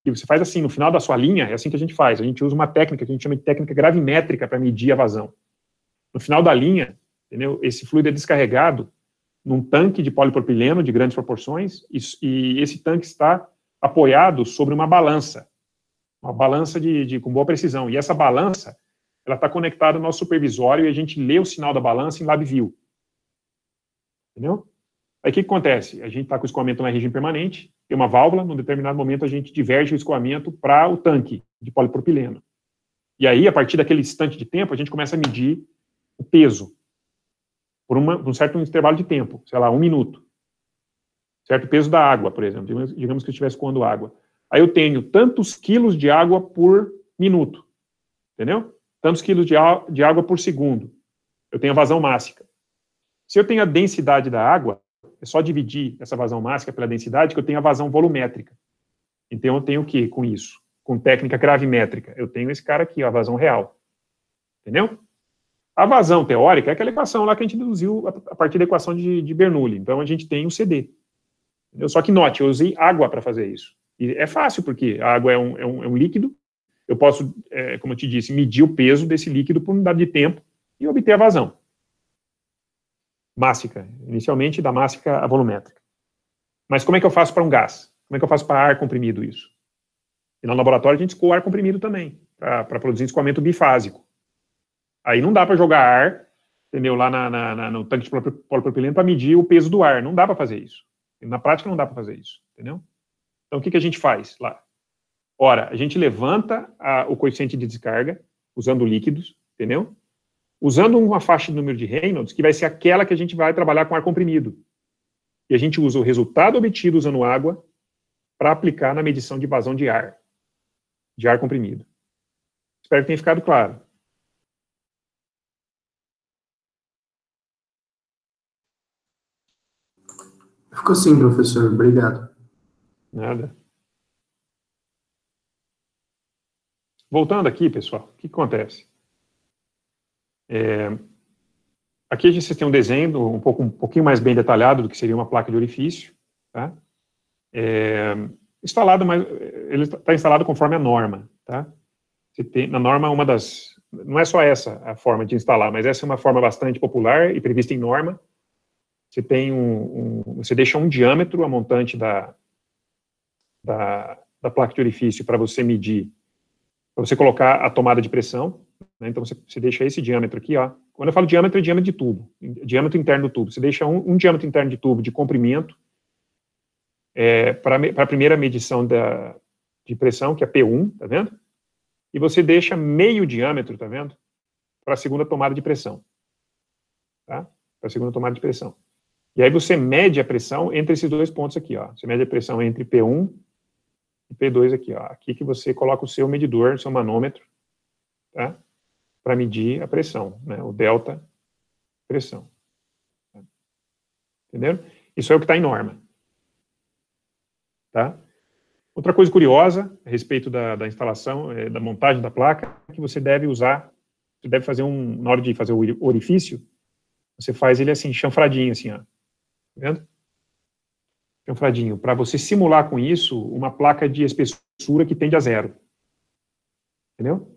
E você faz assim, no final da sua linha, é assim que a gente faz. A gente usa uma técnica que a gente chama de técnica gravimétrica para medir a vazão. No final da linha, entendeu? esse fluido é descarregado num tanque de polipropileno de grandes proporções e, e esse tanque está apoiado sobre uma balança, uma balança de, de com boa precisão. E essa balança, ela está conectada ao nosso supervisório e a gente lê o sinal da balança em LabVIEW. Entendeu? Aí o que, que acontece? A gente está com escoamento na região permanente, tem uma válvula, num determinado momento a gente diverge o escoamento para o tanque de polipropileno. E aí, a partir daquele instante de tempo, a gente começa a medir o peso por uma, um certo intervalo de tempo, sei lá, um minuto. Certo? O peso da água, por exemplo. Digamos, que eu estivesse coando água. Aí eu tenho tantos quilos de água por minuto. Entendeu? Tantos quilos de, de água por segundo. Eu tenho a vazão mássica. Se eu tenho a densidade da água, é só dividir essa vazão máxima pela densidade que eu tenho a vazão volumétrica. Então eu tenho o que com isso? Com técnica gravimétrica. Eu tenho esse cara aqui, a vazão real. Entendeu? A vazão teórica é aquela equação lá que a gente deduziu a partir da equação de, de Bernoulli. Então a gente tem o CD. Entendeu? Só que note, eu usei água para fazer isso. E é fácil, porque a água é um, é um, é um líquido. Eu posso, é, como eu te disse, medir o peso desse líquido por unidade de tempo e obter a vazão mássica, inicialmente da mássica à volumétrica. Mas como é que eu faço para um gás? Como é que eu faço para ar comprimido isso? E no laboratório a gente escoa ar comprimido também, para produzir escoamento bifásico. Aí não dá para jogar ar, entendeu, lá na, na, na, no tanque de polipropileno para medir o peso do ar. Não dá para fazer isso. Na prática não dá para fazer isso, entendeu? Então o que, que a gente faz lá? Ora, a gente levanta a, o coeficiente de descarga usando líquidos, entendeu? usando uma faixa de número de Reynolds, que vai ser aquela que a gente vai trabalhar com ar comprimido. E a gente usa o resultado obtido usando água para aplicar na medição de vazão de ar, de ar comprimido. Espero que tenha ficado claro. Ficou sim, professor. Obrigado. Nada. Voltando aqui, pessoal, o que acontece? É, aqui a gente tem um desenho um, pouco, um pouquinho mais bem detalhado do que seria uma placa de orifício. Tá? É, instalado, mas ele está instalado conforme a norma. Tá? Tem, na norma, uma das... Não é só essa a forma de instalar, mas essa é uma forma bastante popular e prevista em norma. Você tem um, um você deixa um diâmetro, a montante da, da, da placa de orifício para você medir, para você colocar a tomada de pressão, né? Então, você, você, deixa esse diâmetro aqui, ó. Quando eu falo diâmetro, é diâmetro de tubo, diâmetro interno do tubo. Você deixa um, um diâmetro interno de tubo de comprimento é, para a primeira medição da, de pressão, que é P1, tá vendo? E você deixa meio diâmetro, tá vendo? Para a segunda tomada de pressão. Tá? Para a segunda tomada de pressão. E aí você mede a pressão entre esses dois pontos aqui, ó. Você mede a pressão entre P1 e P2 aqui, ó. Aqui que você coloca o seu medidor, o seu manômetro, tá? para medir a pressão, né? o delta pressão. Entenderam? Isso é o que está em norma. Tá? Outra coisa curiosa a respeito da, da instalação, é, da montagem da placa, é que você deve usar, você deve fazer um, na hora de fazer o orifício, você faz ele assim, chanfradinho, assim, ó. Tá vendo? Chanfradinho. Para você simular com isso uma placa de espessura que tende a zero. Entendeu?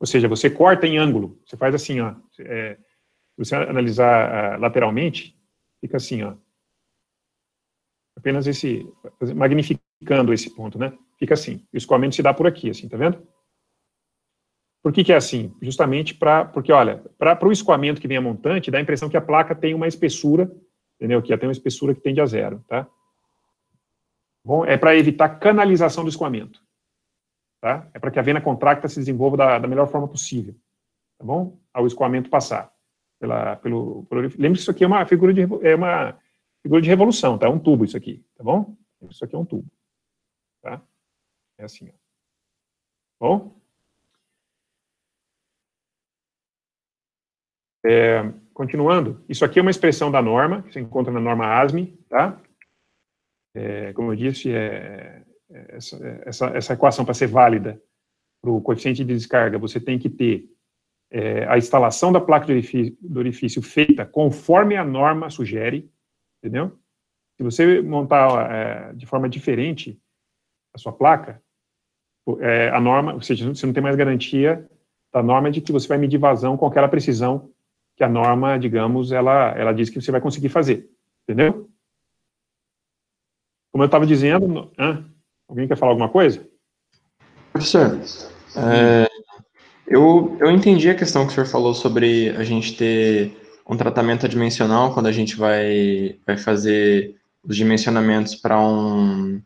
Ou seja, você corta em ângulo, você faz assim, ó, é, você analisar uh, lateralmente, fica assim, ó, apenas esse, magnificando esse ponto, né? Fica assim, o escoamento se dá por aqui, assim, tá vendo? Por que, que é assim? Justamente para, porque olha, para o escoamento que vem a montante, dá a impressão que a placa tem uma espessura, entendeu? Que tem uma espessura que tende a zero, tá? Bom, é para evitar canalização do escoamento. Tá? É para que a vena contracta se desenvolva da, da, melhor forma possível, tá bom? Ao escoamento passar. Pela, pelo, pelo... Lembre que isso aqui é uma figura de é uma figura de revolução, tá? É um tubo isso aqui, tá bom? Isso aqui é um tubo, tá? É assim, ó. Bom? É, continuando, isso aqui é uma expressão da norma, que se encontra na norma ASME, tá? É, como eu disse, é, essa, essa, essa equação para ser válida para o coeficiente de descarga, você tem que ter é, a instalação da placa de orifício, do orifício feita conforme a norma sugere, entendeu? Se você montar é, de forma diferente a sua placa, é, a norma, ou seja, você não tem mais garantia da norma de que você vai medir vazão com aquela precisão que a norma, digamos, ela, ela diz que você vai conseguir fazer, entendeu? Como eu estava dizendo... No, ah, Alguém quer falar alguma coisa? Professor, é, eu, eu entendi a questão que o senhor falou sobre a gente ter um tratamento adimensional quando a gente vai, vai fazer os dimensionamentos para um,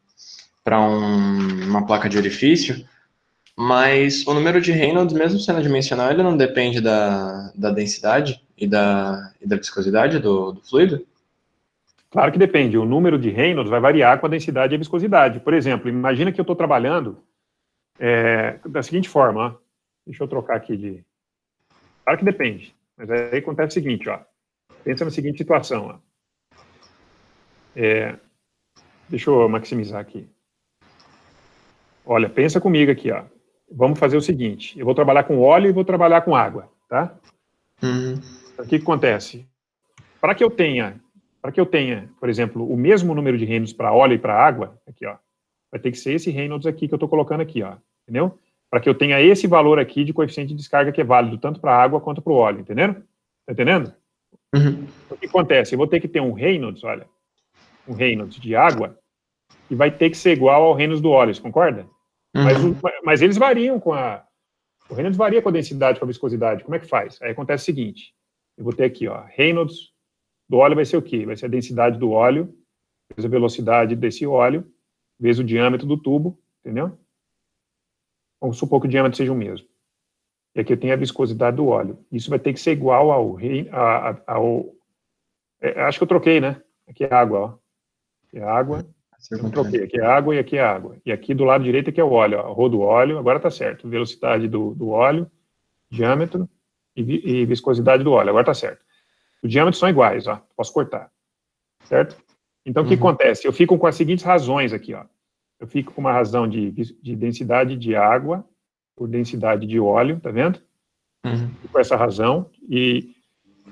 para um, uma placa de orifício, mas o número de Reynolds, mesmo sendo adimensional, ele não depende da, da densidade e da, e da viscosidade do, do fluido? Claro que depende, o número de Reynolds vai variar com a densidade e a viscosidade. Por exemplo, imagina que eu estou trabalhando é, da seguinte forma, ó. deixa eu trocar aqui de... Claro que depende, mas aí acontece o seguinte, ó. pensa na seguinte situação. Ó. É, deixa eu maximizar aqui. Olha, pensa comigo aqui, ó. vamos fazer o seguinte, eu vou trabalhar com óleo e vou trabalhar com água, tá? Uhum. Então, o que, que acontece? Para que eu tenha para que eu tenha, por exemplo, o mesmo número de Reynolds para óleo e para água, aqui, ó, vai ter que ser esse Reynolds aqui que eu estou colocando aqui, ó, entendeu? Para que eu tenha esse valor aqui de coeficiente de descarga que é válido tanto para a água quanto para o óleo, entendendo? Tá entendendo? Uhum. Então, o que acontece? Eu vou ter que ter um Reynolds, olha, um Reynolds de água, e vai ter que ser igual ao Reynolds do óleo, concorda? Uhum. Mas, mas eles variam com a... O Reynolds varia com a densidade, com a viscosidade. Como é que faz? Aí acontece o seguinte, eu vou ter aqui, ó, Reynolds do óleo vai ser o quê? Vai ser a densidade do óleo, vezes a velocidade desse óleo, vezes o diâmetro do tubo, entendeu? Vamos supor que o diâmetro seja o mesmo. E aqui eu tenho a viscosidade do óleo. Isso vai ter que ser igual ao... a ao é, acho que eu troquei, né? Aqui é água, ó. Aqui é água. É eu não troquei. Aqui é água e aqui é água. E aqui do lado direito aqui é o óleo, ó. Rô do óleo, agora tá certo. Velocidade do, do óleo, diâmetro e, e viscosidade do óleo, agora tá certo. O diâmetro são iguais, ó. Posso cortar. Certo? Então, o que uhum. acontece? Eu fico com as seguintes razões aqui, ó. Eu fico com uma razão de, de densidade de água por densidade de óleo, tá vendo? Uhum. Com essa razão. E,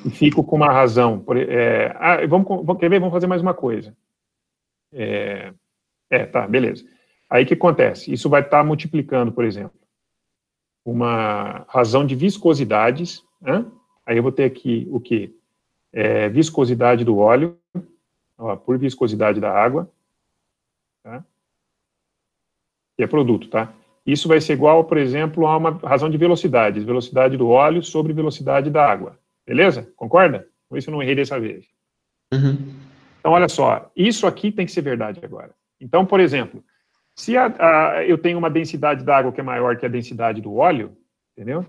e, fico com uma razão. Por, é, ah, vamos, vamos, quer ver? Vamos fazer mais uma coisa. É, é tá, beleza. Aí o que acontece? Isso vai estar tá multiplicando, por exemplo, uma razão de viscosidades. Né? Aí eu vou ter aqui o quê? é, viscosidade do óleo, ó, por viscosidade da água, tá? que é produto, tá? Isso vai ser igual, por exemplo, a uma razão de velocidades, velocidade do óleo sobre velocidade da água. Beleza? Concorda? Por isso eu não errei dessa vez. Uhum. Então, olha só, isso aqui tem que ser verdade agora. Então, por exemplo, se a, a, eu tenho uma densidade da água que é maior que a densidade do óleo, entendeu?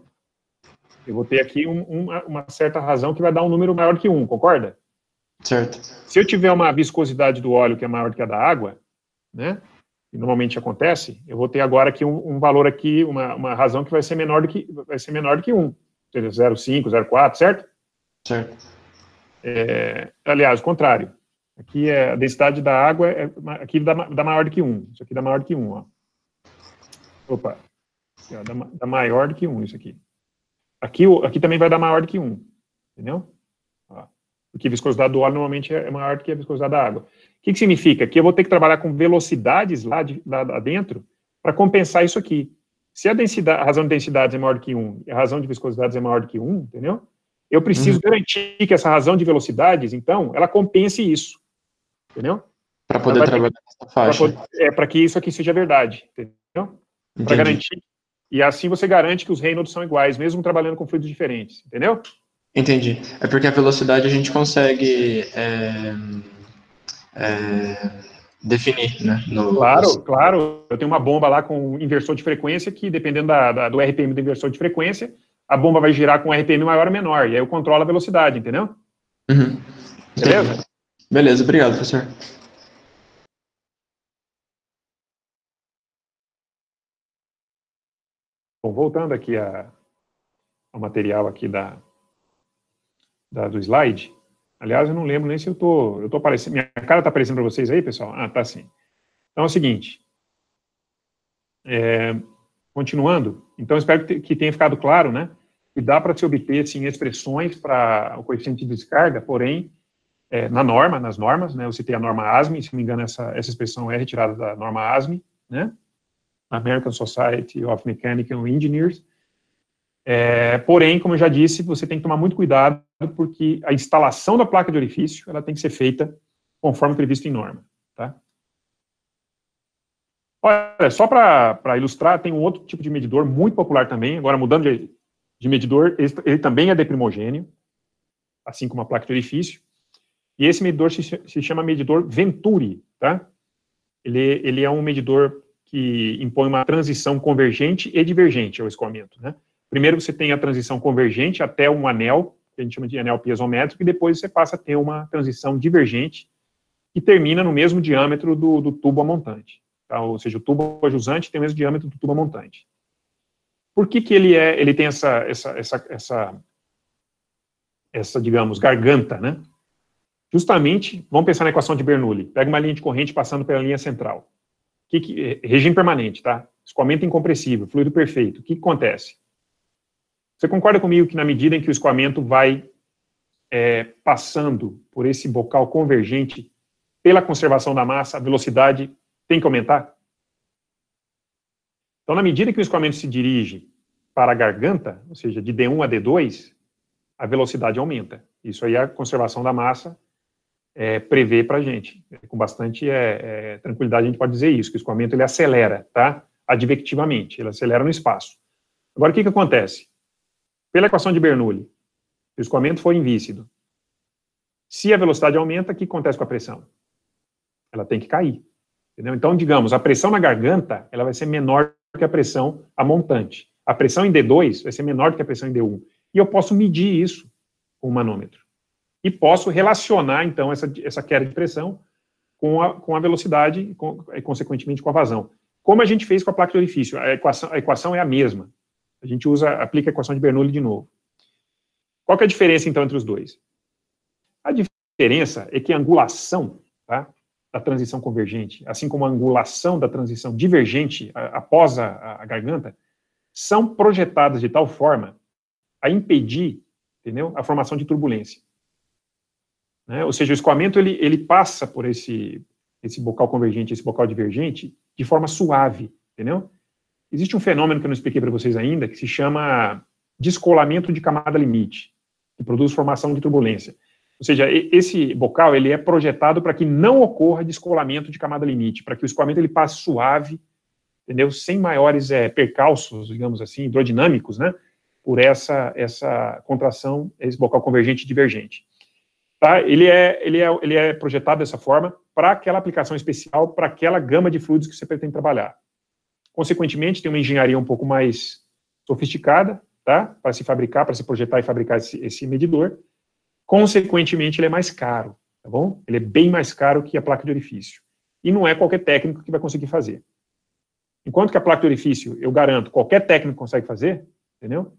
eu vou ter aqui um, uma, uma, certa razão que vai dar um número maior que 1, concorda? Certo. Se eu tiver uma viscosidade do óleo que é maior que a da água, né, que normalmente acontece, eu vou ter agora aqui um, um valor aqui, uma, uma, razão que vai ser menor do que, vai ser menor do que 1, 0,5, 0,4, certo? Certo. É, aliás, o contrário. Aqui é a densidade da água, é, aqui dá, dá maior do que 1, isso aqui dá maior do que 1, ó. Opa, dá, dá maior do que 1 isso aqui. Aqui, aqui também vai dar maior do que 1, entendeu? Porque a viscosidade do óleo normalmente é, é maior do que a viscosidade da água. O que, que significa? Que eu vou ter que trabalhar com velocidades lá, de, lá, lá dentro para compensar isso aqui. Se a, densidade, a razão de densidades é maior do que 1 e a razão de viscosidades é maior do que 1, entendeu? Eu preciso uhum. garantir que essa razão de velocidades, então, ela compense isso. Entendeu? Para poder trabalhar nessa faixa. Para é, que isso aqui seja verdade. Entendeu? Para garantir e assim você garante que os Reynolds são iguais, mesmo trabalhando com fluidos diferentes, entendeu? Entendi. É porque a velocidade a gente consegue é, é, definir, né? No, claro, no... claro. Eu tenho uma bomba lá com inversor de frequência que, dependendo da, da, do RPM do inversor de frequência, a bomba vai girar com RPM maior ou menor. E aí eu controlo a velocidade, entendeu? Uhum. Beleza? Beleza, obrigado, professor. Bom, voltando aqui a, ao material aqui da, da, do slide, aliás, eu não lembro nem se eu tô, eu tô aparecendo, minha cara está aparecendo para vocês aí, pessoal? Ah, tá sim. Então é o seguinte, é, continuando, então espero que tenha ficado claro, né, que dá para se obter, assim, expressões para o coeficiente de descarga, porém, é, na norma, nas normas, né, Você tem a norma ASME, se não me engano, essa, essa expressão é retirada da norma ASME, né, American Society of Mechanical Engineers. É, porém, como eu já disse, você tem que tomar muito cuidado, porque a instalação da placa de orifício ela tem que ser feita conforme previsto em norma. Tá? Olha, só para ilustrar, tem um outro tipo de medidor muito popular também, agora mudando de, de medidor, ele, ele, também é deprimogênio, assim como a placa de orifício, e esse medidor se, se chama medidor Venturi, tá? Ele, ele é um medidor que impõe uma transição convergente e divergente ao escoamento. Né? Primeiro você tem a transição convergente até um anel, que a gente chama de anel piezométrico, e depois você passa a ter uma transição divergente que termina no mesmo diâmetro do, do tubo amontante. Tá? Ou seja, o tubo ajusante tem o mesmo diâmetro do tubo amontante. Por que, que ele, é, ele tem essa, essa, essa, essa, essa, digamos, garganta, né? Justamente, vamos pensar na equação de Bernoulli. Pega uma linha de corrente passando pela linha central. Que, que, eh, regime permanente, tá? Escoamento incompressível, fluido perfeito. O que, que, acontece? Você concorda comigo que na medida em que o escoamento vai é, passando por esse bocal convergente, pela conservação da massa, a velocidade tem que aumentar? Então, na medida que o escoamento se dirige para a garganta, ou seja, de D1 a D2, a velocidade aumenta. Isso aí é a conservação da massa é, para a gente. Com bastante é, é, tranquilidade a gente pode dizer isso, que o escoamento ele acelera, tá? Advectivamente, ele acelera no espaço. Agora, o que, que acontece? Pela equação de Bernoulli, se o escoamento for invícido, se a velocidade aumenta, o que acontece com a pressão? Ela tem que cair. Entendeu? Então, digamos, a pressão na garganta ela vai ser menor que a pressão a montante. A pressão em D2 vai ser menor do que a pressão em D1. E eu posso medir isso com o manômetro e posso relacionar, então, essa, essa queda de pressão com a, com a velocidade e, com, consequentemente, com a vazão. Como a gente fez com a placa de orifício, a equação, a equação é a mesma. A gente usa, aplica a equação de Bernoulli de novo. Qual é a diferença, então, entre os dois? A diferença é que a angulação tá, da transição convergente, assim como a angulação da transição divergente a, após a, a garganta, são projetadas de tal forma a impedir entendeu? a formação de turbulência. Né? Ou seja, o escoamento ele, ele passa por esse, esse bocal convergente, esse bocal divergente, de forma suave, entendeu? Existe um fenômeno que eu não expliquei para vocês ainda, que se chama descolamento de camada limite, que produz formação de turbulência. Ou seja, esse bocal ele é projetado para que não ocorra descolamento de camada limite, para que o escoamento ele passe suave, entendeu? Sem maiores é, percalços, digamos assim, hidrodinâmicos, né? Por essa essa contração, esse bocal convergente e divergente tá? ele, é, ele, é, ele é projetado dessa forma para aquela aplicação especial, para aquela gama de fluidos que você pretende trabalhar. Consequentemente, tem uma engenharia um pouco mais sofisticada, tá? Para se fabricar, para se projetar e fabricar esse, esse, medidor. Consequentemente, ele é mais caro, tá bom? Ele é bem mais caro que a placa de orifício. E não é qualquer técnico que vai conseguir fazer. Enquanto que a placa de orifício, eu garanto, qualquer técnico consegue fazer, entendeu?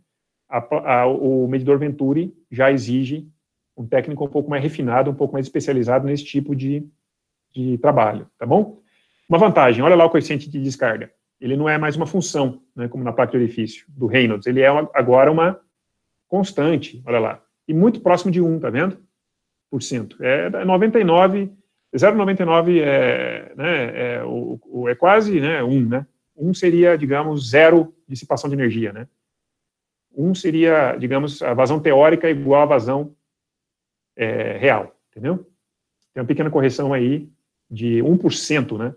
A, a, o medidor Venturi já exige um técnico um pouco mais refinado, um pouco mais especializado nesse tipo de, de trabalho, tá bom? Uma vantagem, olha lá o coeficiente de descarga. Ele não é mais uma função, né, como na placa de orifício do Reynolds, ele é uma, agora uma constante, olha lá. E muito próximo de 1, tá vendo? Por cento. É 99, é 0,99 é, né, é, o, o, é quase né, 1, né? 1 seria, digamos, zero dissipação de energia, né? 1 seria, digamos, a vazão teórica igual à vazão é, real, entendeu? Tem uma pequena correção aí de 1%, né?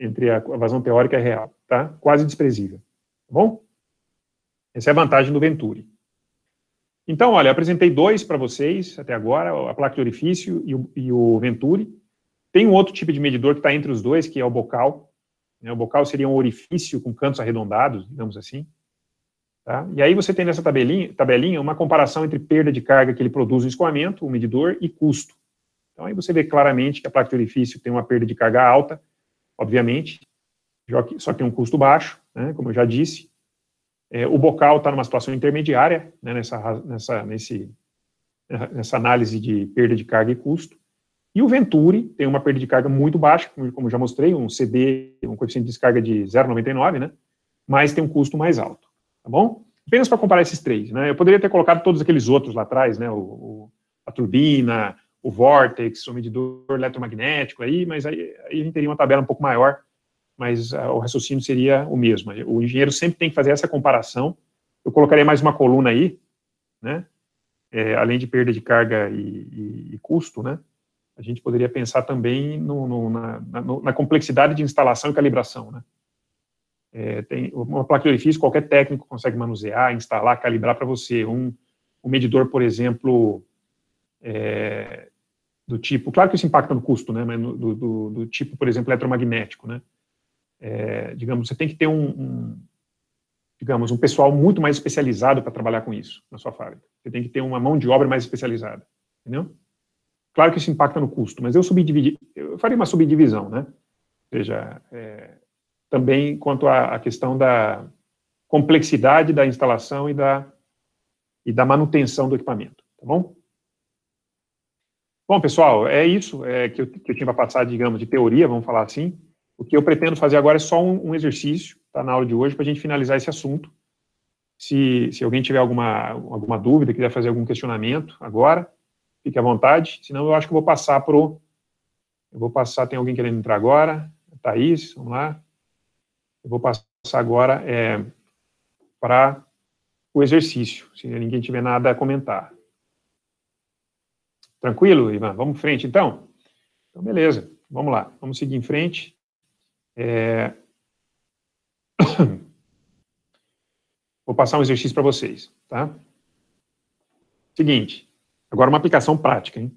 Entre a vazão teórica e real, tá? Quase desprezível, tá bom? Essa é a vantagem do Venturi. Então, olha, apresentei dois para vocês até agora, a placa de orifício e o, e o Venturi. Tem um outro tipo de medidor que está entre os dois, que é o bocal. Né? O bocal seria um orifício com cantos arredondados, digamos assim. Tá? E aí você tem nessa tabelinha, tabelinha uma comparação entre perda de carga que ele produz no escoamento, o medidor, e custo. Então aí você vê claramente que a placa de orifício tem uma perda de carga alta, obviamente, só que tem um custo baixo, né, como eu já disse. É, o bocal está numa situação intermediária né, nessa, nessa, nesse, nessa análise de perda de carga e custo. E o Venturi tem uma perda de carga muito baixa, como já mostrei, um CD, um coeficiente de descarga de 0,99, né? Mas tem um custo mais alto tá bom? Apenas para comparar esses três, né? Eu poderia ter colocado todos aqueles outros lá atrás, né? O, o a turbina, o vortex, o medidor eletromagnético aí, mas aí, aí a gente teria uma tabela um pouco maior, mas uh, o raciocínio seria o mesmo. O engenheiro sempre tem que fazer essa comparação. Eu colocaria mais uma coluna aí, né? É, além de perda de carga e, e, e, custo, né? A gente poderia pensar também no, no, na, na, na complexidade de instalação e calibração, né? É, tem uma placa de orifício, qualquer técnico consegue manusear, instalar, calibrar para você. Um, um medidor, por exemplo, é, do tipo, claro que isso impacta no custo, né, mas no, do, do, do, tipo, por exemplo, eletromagnético, né, é, digamos, você tem que ter um, um, digamos, um pessoal muito mais especializado para trabalhar com isso na sua fábrica. Você tem que ter uma mão de obra mais especializada, entendeu? Claro que isso impacta no custo, mas eu subdividi, eu faria uma subdivisão, né, ou seja, é, também quanto à, questão da complexidade da instalação e da, e da manutenção do equipamento, tá bom? Bom, pessoal, é isso é, que, eu, que eu tinha para passar, digamos, de teoria, vamos falar assim. O que eu pretendo fazer agora é só um, um exercício, tá, na aula de hoje, para a gente finalizar esse assunto. Se, se alguém tiver alguma, alguma dúvida, quiser fazer algum questionamento agora, fique à vontade, senão eu acho que eu vou passar para o... Eu vou passar, tem alguém querendo entrar agora? Thaís, vamos lá. Eu vou passar agora é, para o exercício, se ninguém tiver nada a comentar. Tranquilo, Ivan? Vamos em frente, então? Então, beleza. Vamos lá. Vamos seguir em frente. É... *coughs* Vou passar um exercício para vocês, tá? Seguinte. Agora, uma aplicação prática, hein?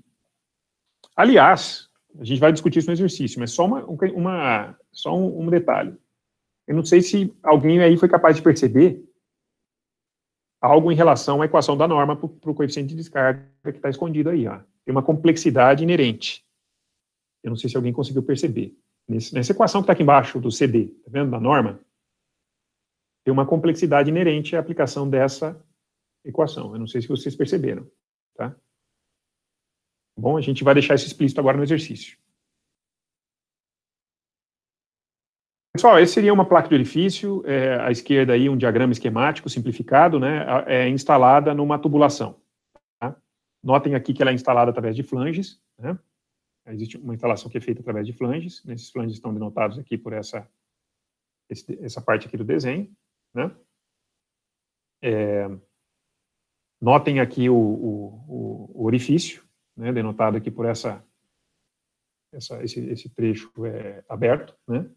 Aliás, a gente vai discutir isso no exercício, mas só, uma, uma só um, um detalhe. Eu não sei se alguém aí foi capaz de perceber algo em relação à equação da norma para o coeficiente de descarga que está escondido aí. Ó. Tem uma complexidade inerente. Eu não sei se alguém conseguiu perceber. Nesse, nessa equação que está aqui embaixo do CD, tá vendo, da norma, tem uma complexidade inerente à aplicação dessa equação. Eu não sei se vocês perceberam, tá? Bom, a gente vai deixar isso explícito agora no exercício. Pessoal, esse seria uma placa de orifício, é, à esquerda aí um diagrama esquemático simplificado, né, é instalada numa tubulação. Tá? Notem aqui que ela é instalada através de flanges, né? existe uma instalação que é feita através de flanges, Nesses flanges estão denotados aqui por essa, esse, essa parte aqui do desenho. Né? É, notem aqui o, o, o orifício, né, denotado aqui por essa, essa esse, esse trecho é, aberto, né?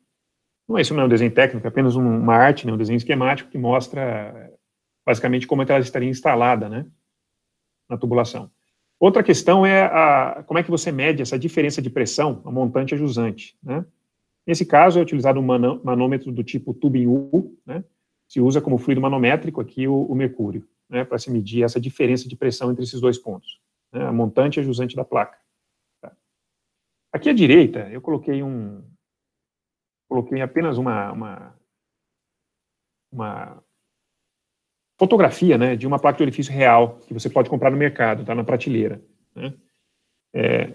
Não é isso, não é um desenho técnico, é apenas uma arte, né, um desenho esquemático que mostra basicamente como é que ela estaria instalada né, na tubulação. Outra questão é a, como é que você mede essa diferença de pressão, a montante e a jusante. Né? Nesse caso, é utilizado um manômetro do tipo tubing U, né? se usa como fluido manométrico aqui o, o mercúrio, né? para se medir essa diferença de pressão entre esses dois pontos, né? a montante e a jusante da placa. Tá? Aqui à direita, eu coloquei um, coloquei apenas uma, uma, uma fotografia né, de uma placa de orifício real que você pode comprar no mercado, está na prateleira. Né? É,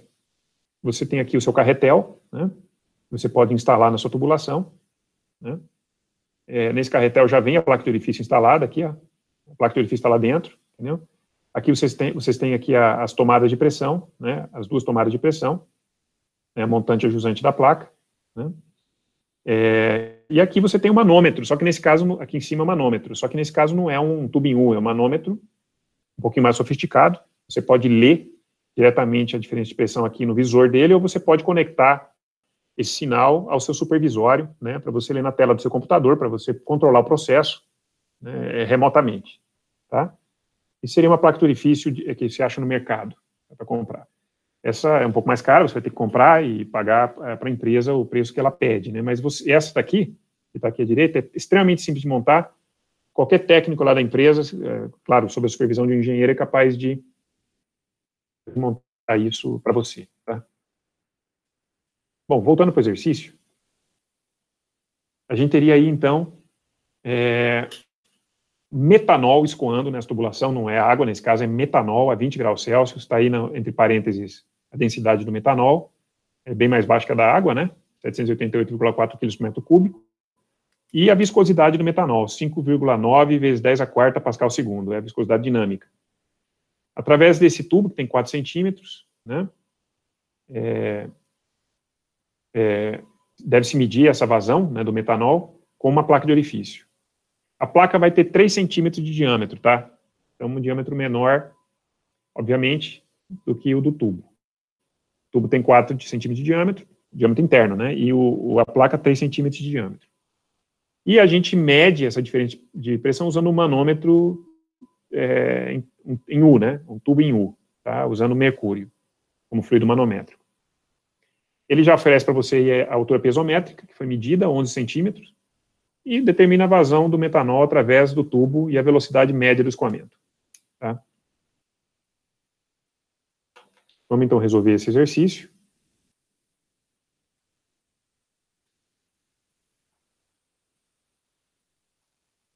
você tem aqui o seu carretel, né? você pode instalar na sua tubulação. Né? É, nesse carretel já vem a placa de orifício instalada aqui, ó. a placa de orifício está lá dentro, entendeu? Aqui vocês têm, vocês têm aqui a, as tomadas de pressão, né? as duas tomadas de pressão, né? montante e ajusante da placa. Né? É, e aqui você tem um manômetro, só que nesse caso, aqui em cima é um manômetro, só que nesse caso não é um tubo em U, é um manômetro um pouquinho mais sofisticado. Você pode ler diretamente a diferença de pressão aqui no visor dele, ou você pode conectar esse sinal ao seu supervisório, né, para você ler na tela do seu computador, para você controlar o processo né, remotamente, tá? E seria uma placa de orifício que você acha no mercado para comprar. Essa é um pouco mais cara, você vai ter que comprar e pagar eh, para a empresa o preço que ela pede, né? Mas você, essa daqui, que está aqui à direita, é extremamente simples de montar. Qualquer técnico lá da empresa, é, claro, sob a supervisão de um engenheiro, é capaz de montar isso para você, tá? Bom, voltando para o exercício, a gente teria aí, então, é, metanol escoando nessa tubulação, não é água, nesse caso é metanol a 20 graus Celsius, está aí no, entre parênteses a densidade do metanol é bem mais baixa que a da água, né? 788,4 kg por metro cúbico. E a viscosidade do metanol, 5,9 vezes 10 a quarta pascal segundo, é a viscosidade dinâmica. Através desse tubo, que tem 4 centímetros, né, é, é, deve-se medir essa vazão né, do metanol com uma placa de orifício. A placa vai ter 3 centímetros de diâmetro, tá? Então, um diâmetro menor, obviamente, do que o do tubo tubo tem 4 centímetros de diâmetro, diâmetro interno, né? E o, a placa 3 centímetros de diâmetro. E a gente mede essa diferença de pressão usando um manômetro é, em, em, U, né? Um tubo em U, tá? Usando mercúrio como fluido manométrico. Ele já oferece para você a altura pesométrica, que foi medida, 11 centímetros, e determina a vazão do metanol através do tubo e a velocidade média do escoamento. Tá? Vamos então resolver esse exercício.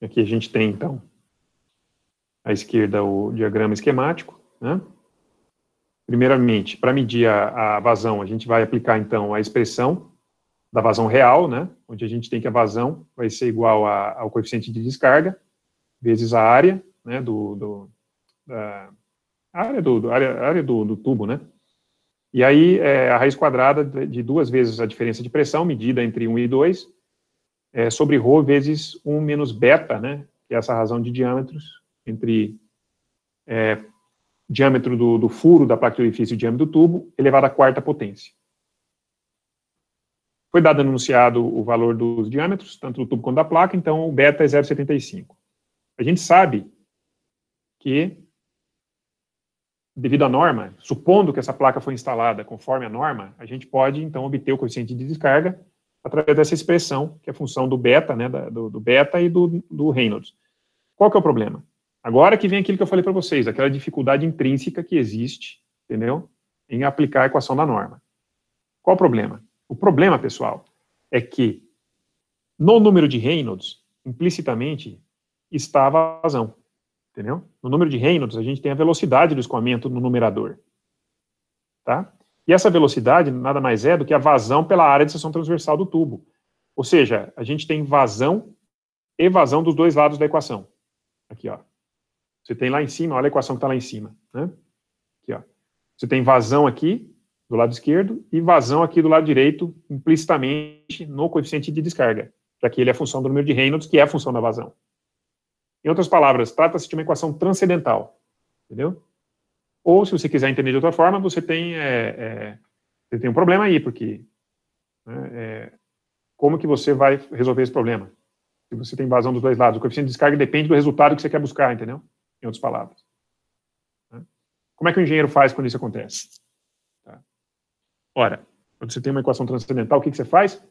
Aqui a gente tem, então, à esquerda o diagrama esquemático. Né? Primeiramente, para medir a, a, vazão, a gente vai aplicar, então, a expressão da vazão real, né? onde a gente tem que a vazão vai ser igual a, ao coeficiente de descarga, vezes a área né? do, do da, área do, do área, área do, do, tubo, né? E aí, é, a raiz quadrada de duas vezes a diferença de pressão, medida entre 1 e 2, é, sobre ρ vezes 1 menos beta, né? Que é essa razão de diâmetros entre é, diâmetro do, do, furo da placa de orifício e diâmetro do tubo, elevado à quarta potência. Foi dado anunciado o valor dos diâmetros, tanto do tubo quanto da placa, então o beta é 0,75. A gente sabe que devido à norma, supondo que essa placa foi instalada conforme a norma, a gente pode, então, obter o coeficiente de descarga através dessa expressão, que é a função do beta, né, do, do beta e do, do Reynolds. Qual que é o problema? Agora que vem aquilo que eu falei para vocês, aquela dificuldade intrínseca que existe, entendeu? Em aplicar a equação da norma. Qual o problema? O problema, pessoal, é que no número de Reynolds, implicitamente, está a vazão entendeu? No número de Reynolds, a gente tem a velocidade do escoamento no numerador, tá? E essa velocidade nada mais é do que a vazão pela área de seção transversal do tubo. Ou seja, a gente tem vazão e vazão dos dois lados da equação. Aqui, ó. Você tem lá em cima, olha a equação que está lá em cima, né? Aqui, ó. Você tem vazão aqui do lado esquerdo e vazão aqui do lado direito, implicitamente no coeficiente de descarga, já que ele é a função do número de Reynolds, que é a função da vazão. Em outras palavras, trata-se de uma equação transcendental, entendeu? Ou, se você quiser entender de outra forma, você tem, é, é, você tem um problema aí, porque né, é, como que você vai resolver esse problema? Se você tem vazão dos dois lados, o coeficiente de descarga depende do resultado que você quer buscar, entendeu? Em outras palavras. Né? Como é que o engenheiro faz quando isso acontece? Tá. Ora, quando você tem uma equação transcendental, o que, que você faz?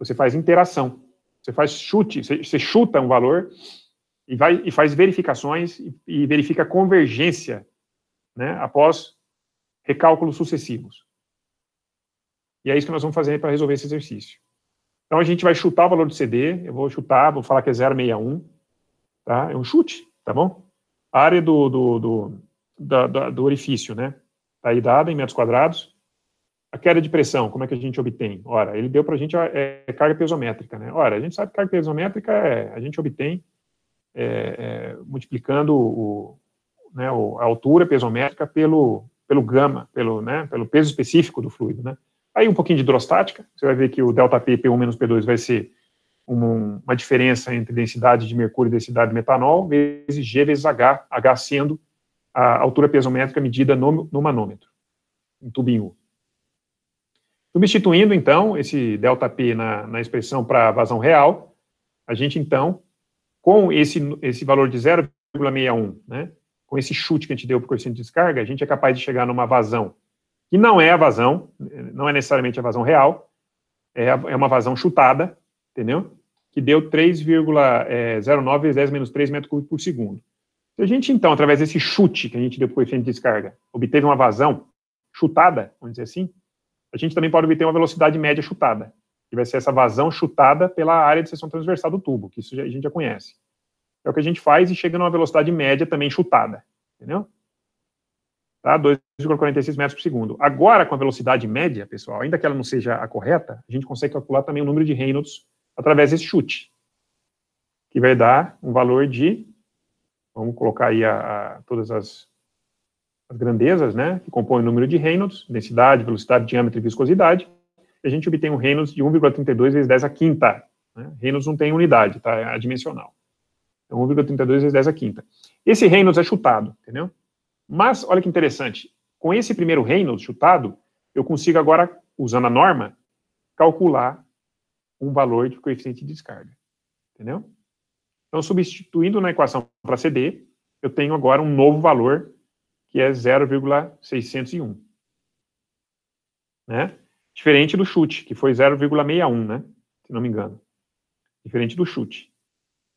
Você faz interação. Você faz chute, você, você chuta um valor e, vai, e faz verificações e, e verifica convergência né, após recálculos sucessivos. E é isso que nós vamos fazer para resolver esse exercício. Então, a gente vai chutar o valor do CD, eu vou chutar, vou falar que é 0,61, tá? É um chute, tá bom? A área do, do, do, da, da, do orifício, né? Está aí dada em metros quadrados. A queda de pressão, como é que a gente obtém? Ora, ele deu para a gente é, carga pesométrica, né? Ora, a gente sabe que carga pesométrica é, a gente obtém é, é, multiplicando o, né, a altura pesométrica pelo, pelo gama, pelo, né, pelo peso específico do fluido. Né? Aí um pouquinho de hidrostática, você vai ver que o delta P, P1 menos P2 vai ser uma, uma, diferença entre densidade de mercúrio e densidade de metanol, vezes G vezes H, H sendo a altura pesométrica medida no, no manômetro, em tubinho U. Substituindo, então, esse delta P na, na expressão para vazão real, a gente, então, com esse, esse valor de 0,61, né, com esse chute que a gente deu para o coeficiente de descarga, a gente é capaz de chegar numa vazão que não é a vazão, não é necessariamente a vazão real, é, é uma vazão chutada, entendeu? Que deu 3,09 é, vezes 10 menos 3 metros cúbicos por segundo. Se a gente, então, através desse chute que a gente deu para o coeficiente de descarga, obteve uma vazão chutada, vamos dizer assim, a gente também pode obter uma velocidade média chutada que vai ser essa vazão chutada pela área de seção transversal do tubo, que isso a gente já conhece. É o que a gente faz e chega numa velocidade média também chutada, entendeu? Tá? 2,46 metros por segundo. Agora, com a velocidade média, pessoal, ainda que ela não seja a correta, a gente consegue calcular também o número de Reynolds através desse chute, que vai dar um valor de, vamos colocar aí a, a todas as, as grandezas, né, que compõem o número de Reynolds, densidade, velocidade, diâmetro e viscosidade, a gente obtém um Reynolds de 1,32 vezes 10 a quinta. Né? Reynolds não tem unidade, tá? É adimensional. Então, 1,32 vezes 10 a quinta. Esse Reynolds é chutado, entendeu? Mas, olha que interessante, com esse primeiro Reynolds chutado, eu consigo agora, usando a norma, calcular um valor de coeficiente de descarga, entendeu? Então, substituindo na equação para CD, eu tenho agora um novo valor, que é 0,601, né? Diferente do chute, que foi 0,61, né? Se não me engano. Diferente do chute.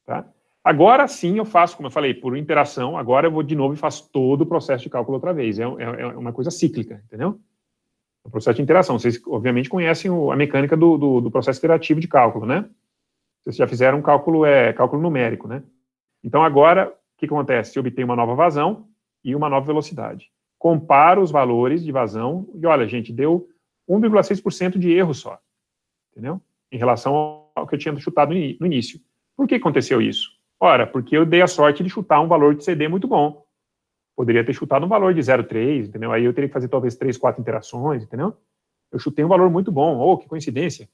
Tá? Agora sim eu faço, como eu falei, por interação, agora eu vou de novo e faço todo o processo de cálculo outra vez. É, é, é uma coisa cíclica, entendeu? É um processo de interação. Vocês, obviamente, conhecem o, a mecânica do, do, do, processo iterativo de cálculo, né? Vocês já fizeram um cálculo, é, cálculo numérico, né? Então, agora, o que, que acontece? Eu obtenho uma nova vazão e uma nova velocidade. Comparo os valores de vazão e, olha, gente, deu 1,6% de erro só, entendeu? Em relação ao que eu tinha chutado no início. Por que aconteceu isso? Ora, porque eu dei a sorte de chutar um valor de CD muito bom. Poderia ter chutado um valor de 0,3, entendeu? Aí eu teria que fazer talvez 3, 4 interações, entendeu? Eu chutei um valor muito bom, oh, que coincidência.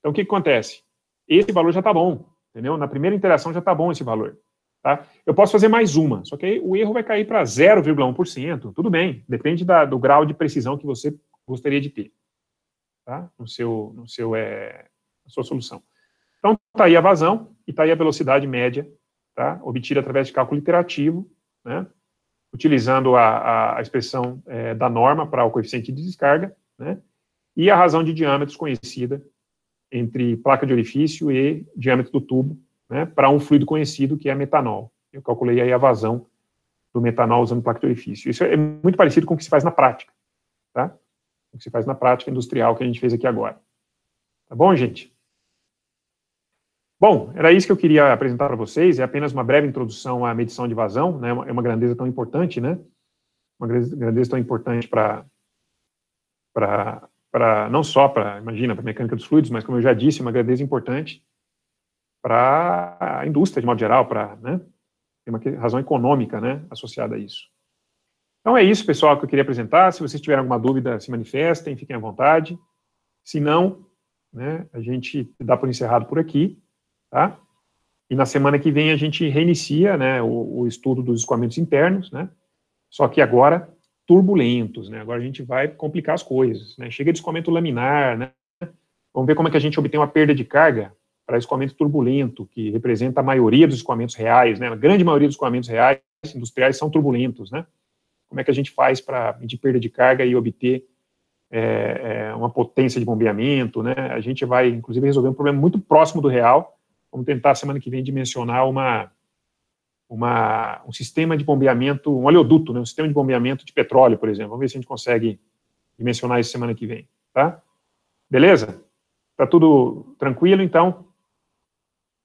Então, o que, que acontece? Esse valor já está bom, entendeu? Na primeira interação já está bom esse valor. Tá? Eu posso fazer mais uma, só que aí o erro vai cair para 0,1%, tudo bem, depende da, do grau de precisão que você gostaria de ter tá? no seu, no seu, é, na sua solução. Então, está aí a vazão e está aí a velocidade média, tá? obtida através de cálculo iterativo, né? utilizando a, a expressão é, da norma para o coeficiente de descarga, né? e a razão de diâmetros conhecida entre placa de orifício e diâmetro do tubo, né? para um fluido conhecido que é metanol. Eu calculei aí a vazão do metanol usando placa de orifício. Isso é muito parecido com o que se faz na prática. Tá? o que se faz na prática industrial que a gente fez aqui agora. Tá bom, gente? Bom, era isso que eu queria apresentar para vocês, é apenas uma breve introdução à medição de vazão, né, é uma grandeza tão importante, né, uma grandeza tão importante para, para não só para, imagina, para a mecânica dos fluidos, mas como eu já disse, uma grandeza importante para a indústria, de modo geral, para, né, tem uma razão econômica, né, associada a isso. Então é isso, pessoal, que eu queria apresentar. Se vocês tiverem alguma dúvida, se manifestem, fiquem à vontade. Se não, né, a gente dá por encerrado por aqui, tá? E na semana que vem a gente reinicia, né, o, o estudo dos escoamentos internos, né? Só que agora turbulentos, né? Agora a gente vai complicar as coisas, né? Chega de escoamento laminar, né? Vamos ver como é que a gente obtém uma perda de carga para escoamento turbulento, que representa a maioria dos escoamentos reais, né? A grande maioria dos escoamentos reais industriais são turbulentos, né? como é que a gente faz para medir perda de carga e obter é, é, uma potência de bombeamento, né? A gente vai, inclusive, resolver um problema muito próximo do real. Vamos tentar, semana que vem, dimensionar uma, uma, um sistema de bombeamento, um oleoduto, né? um sistema de bombeamento de petróleo, por exemplo. Vamos ver se a gente consegue dimensionar isso semana que vem, tá? Beleza? Tá tudo tranquilo, então?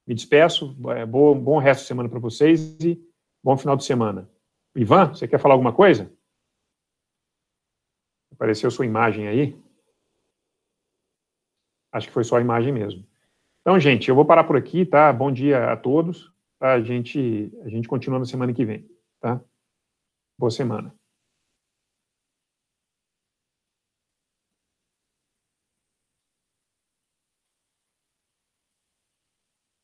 Me despeço. É, bom, bom resto de semana para vocês e bom final de semana. Ivan, você quer falar alguma coisa? Apareceu sua imagem aí? Acho que foi só a imagem mesmo. Então, gente, eu vou parar por aqui, tá? Bom dia a todos. A gente a gente continua na semana que vem, tá? Boa semana.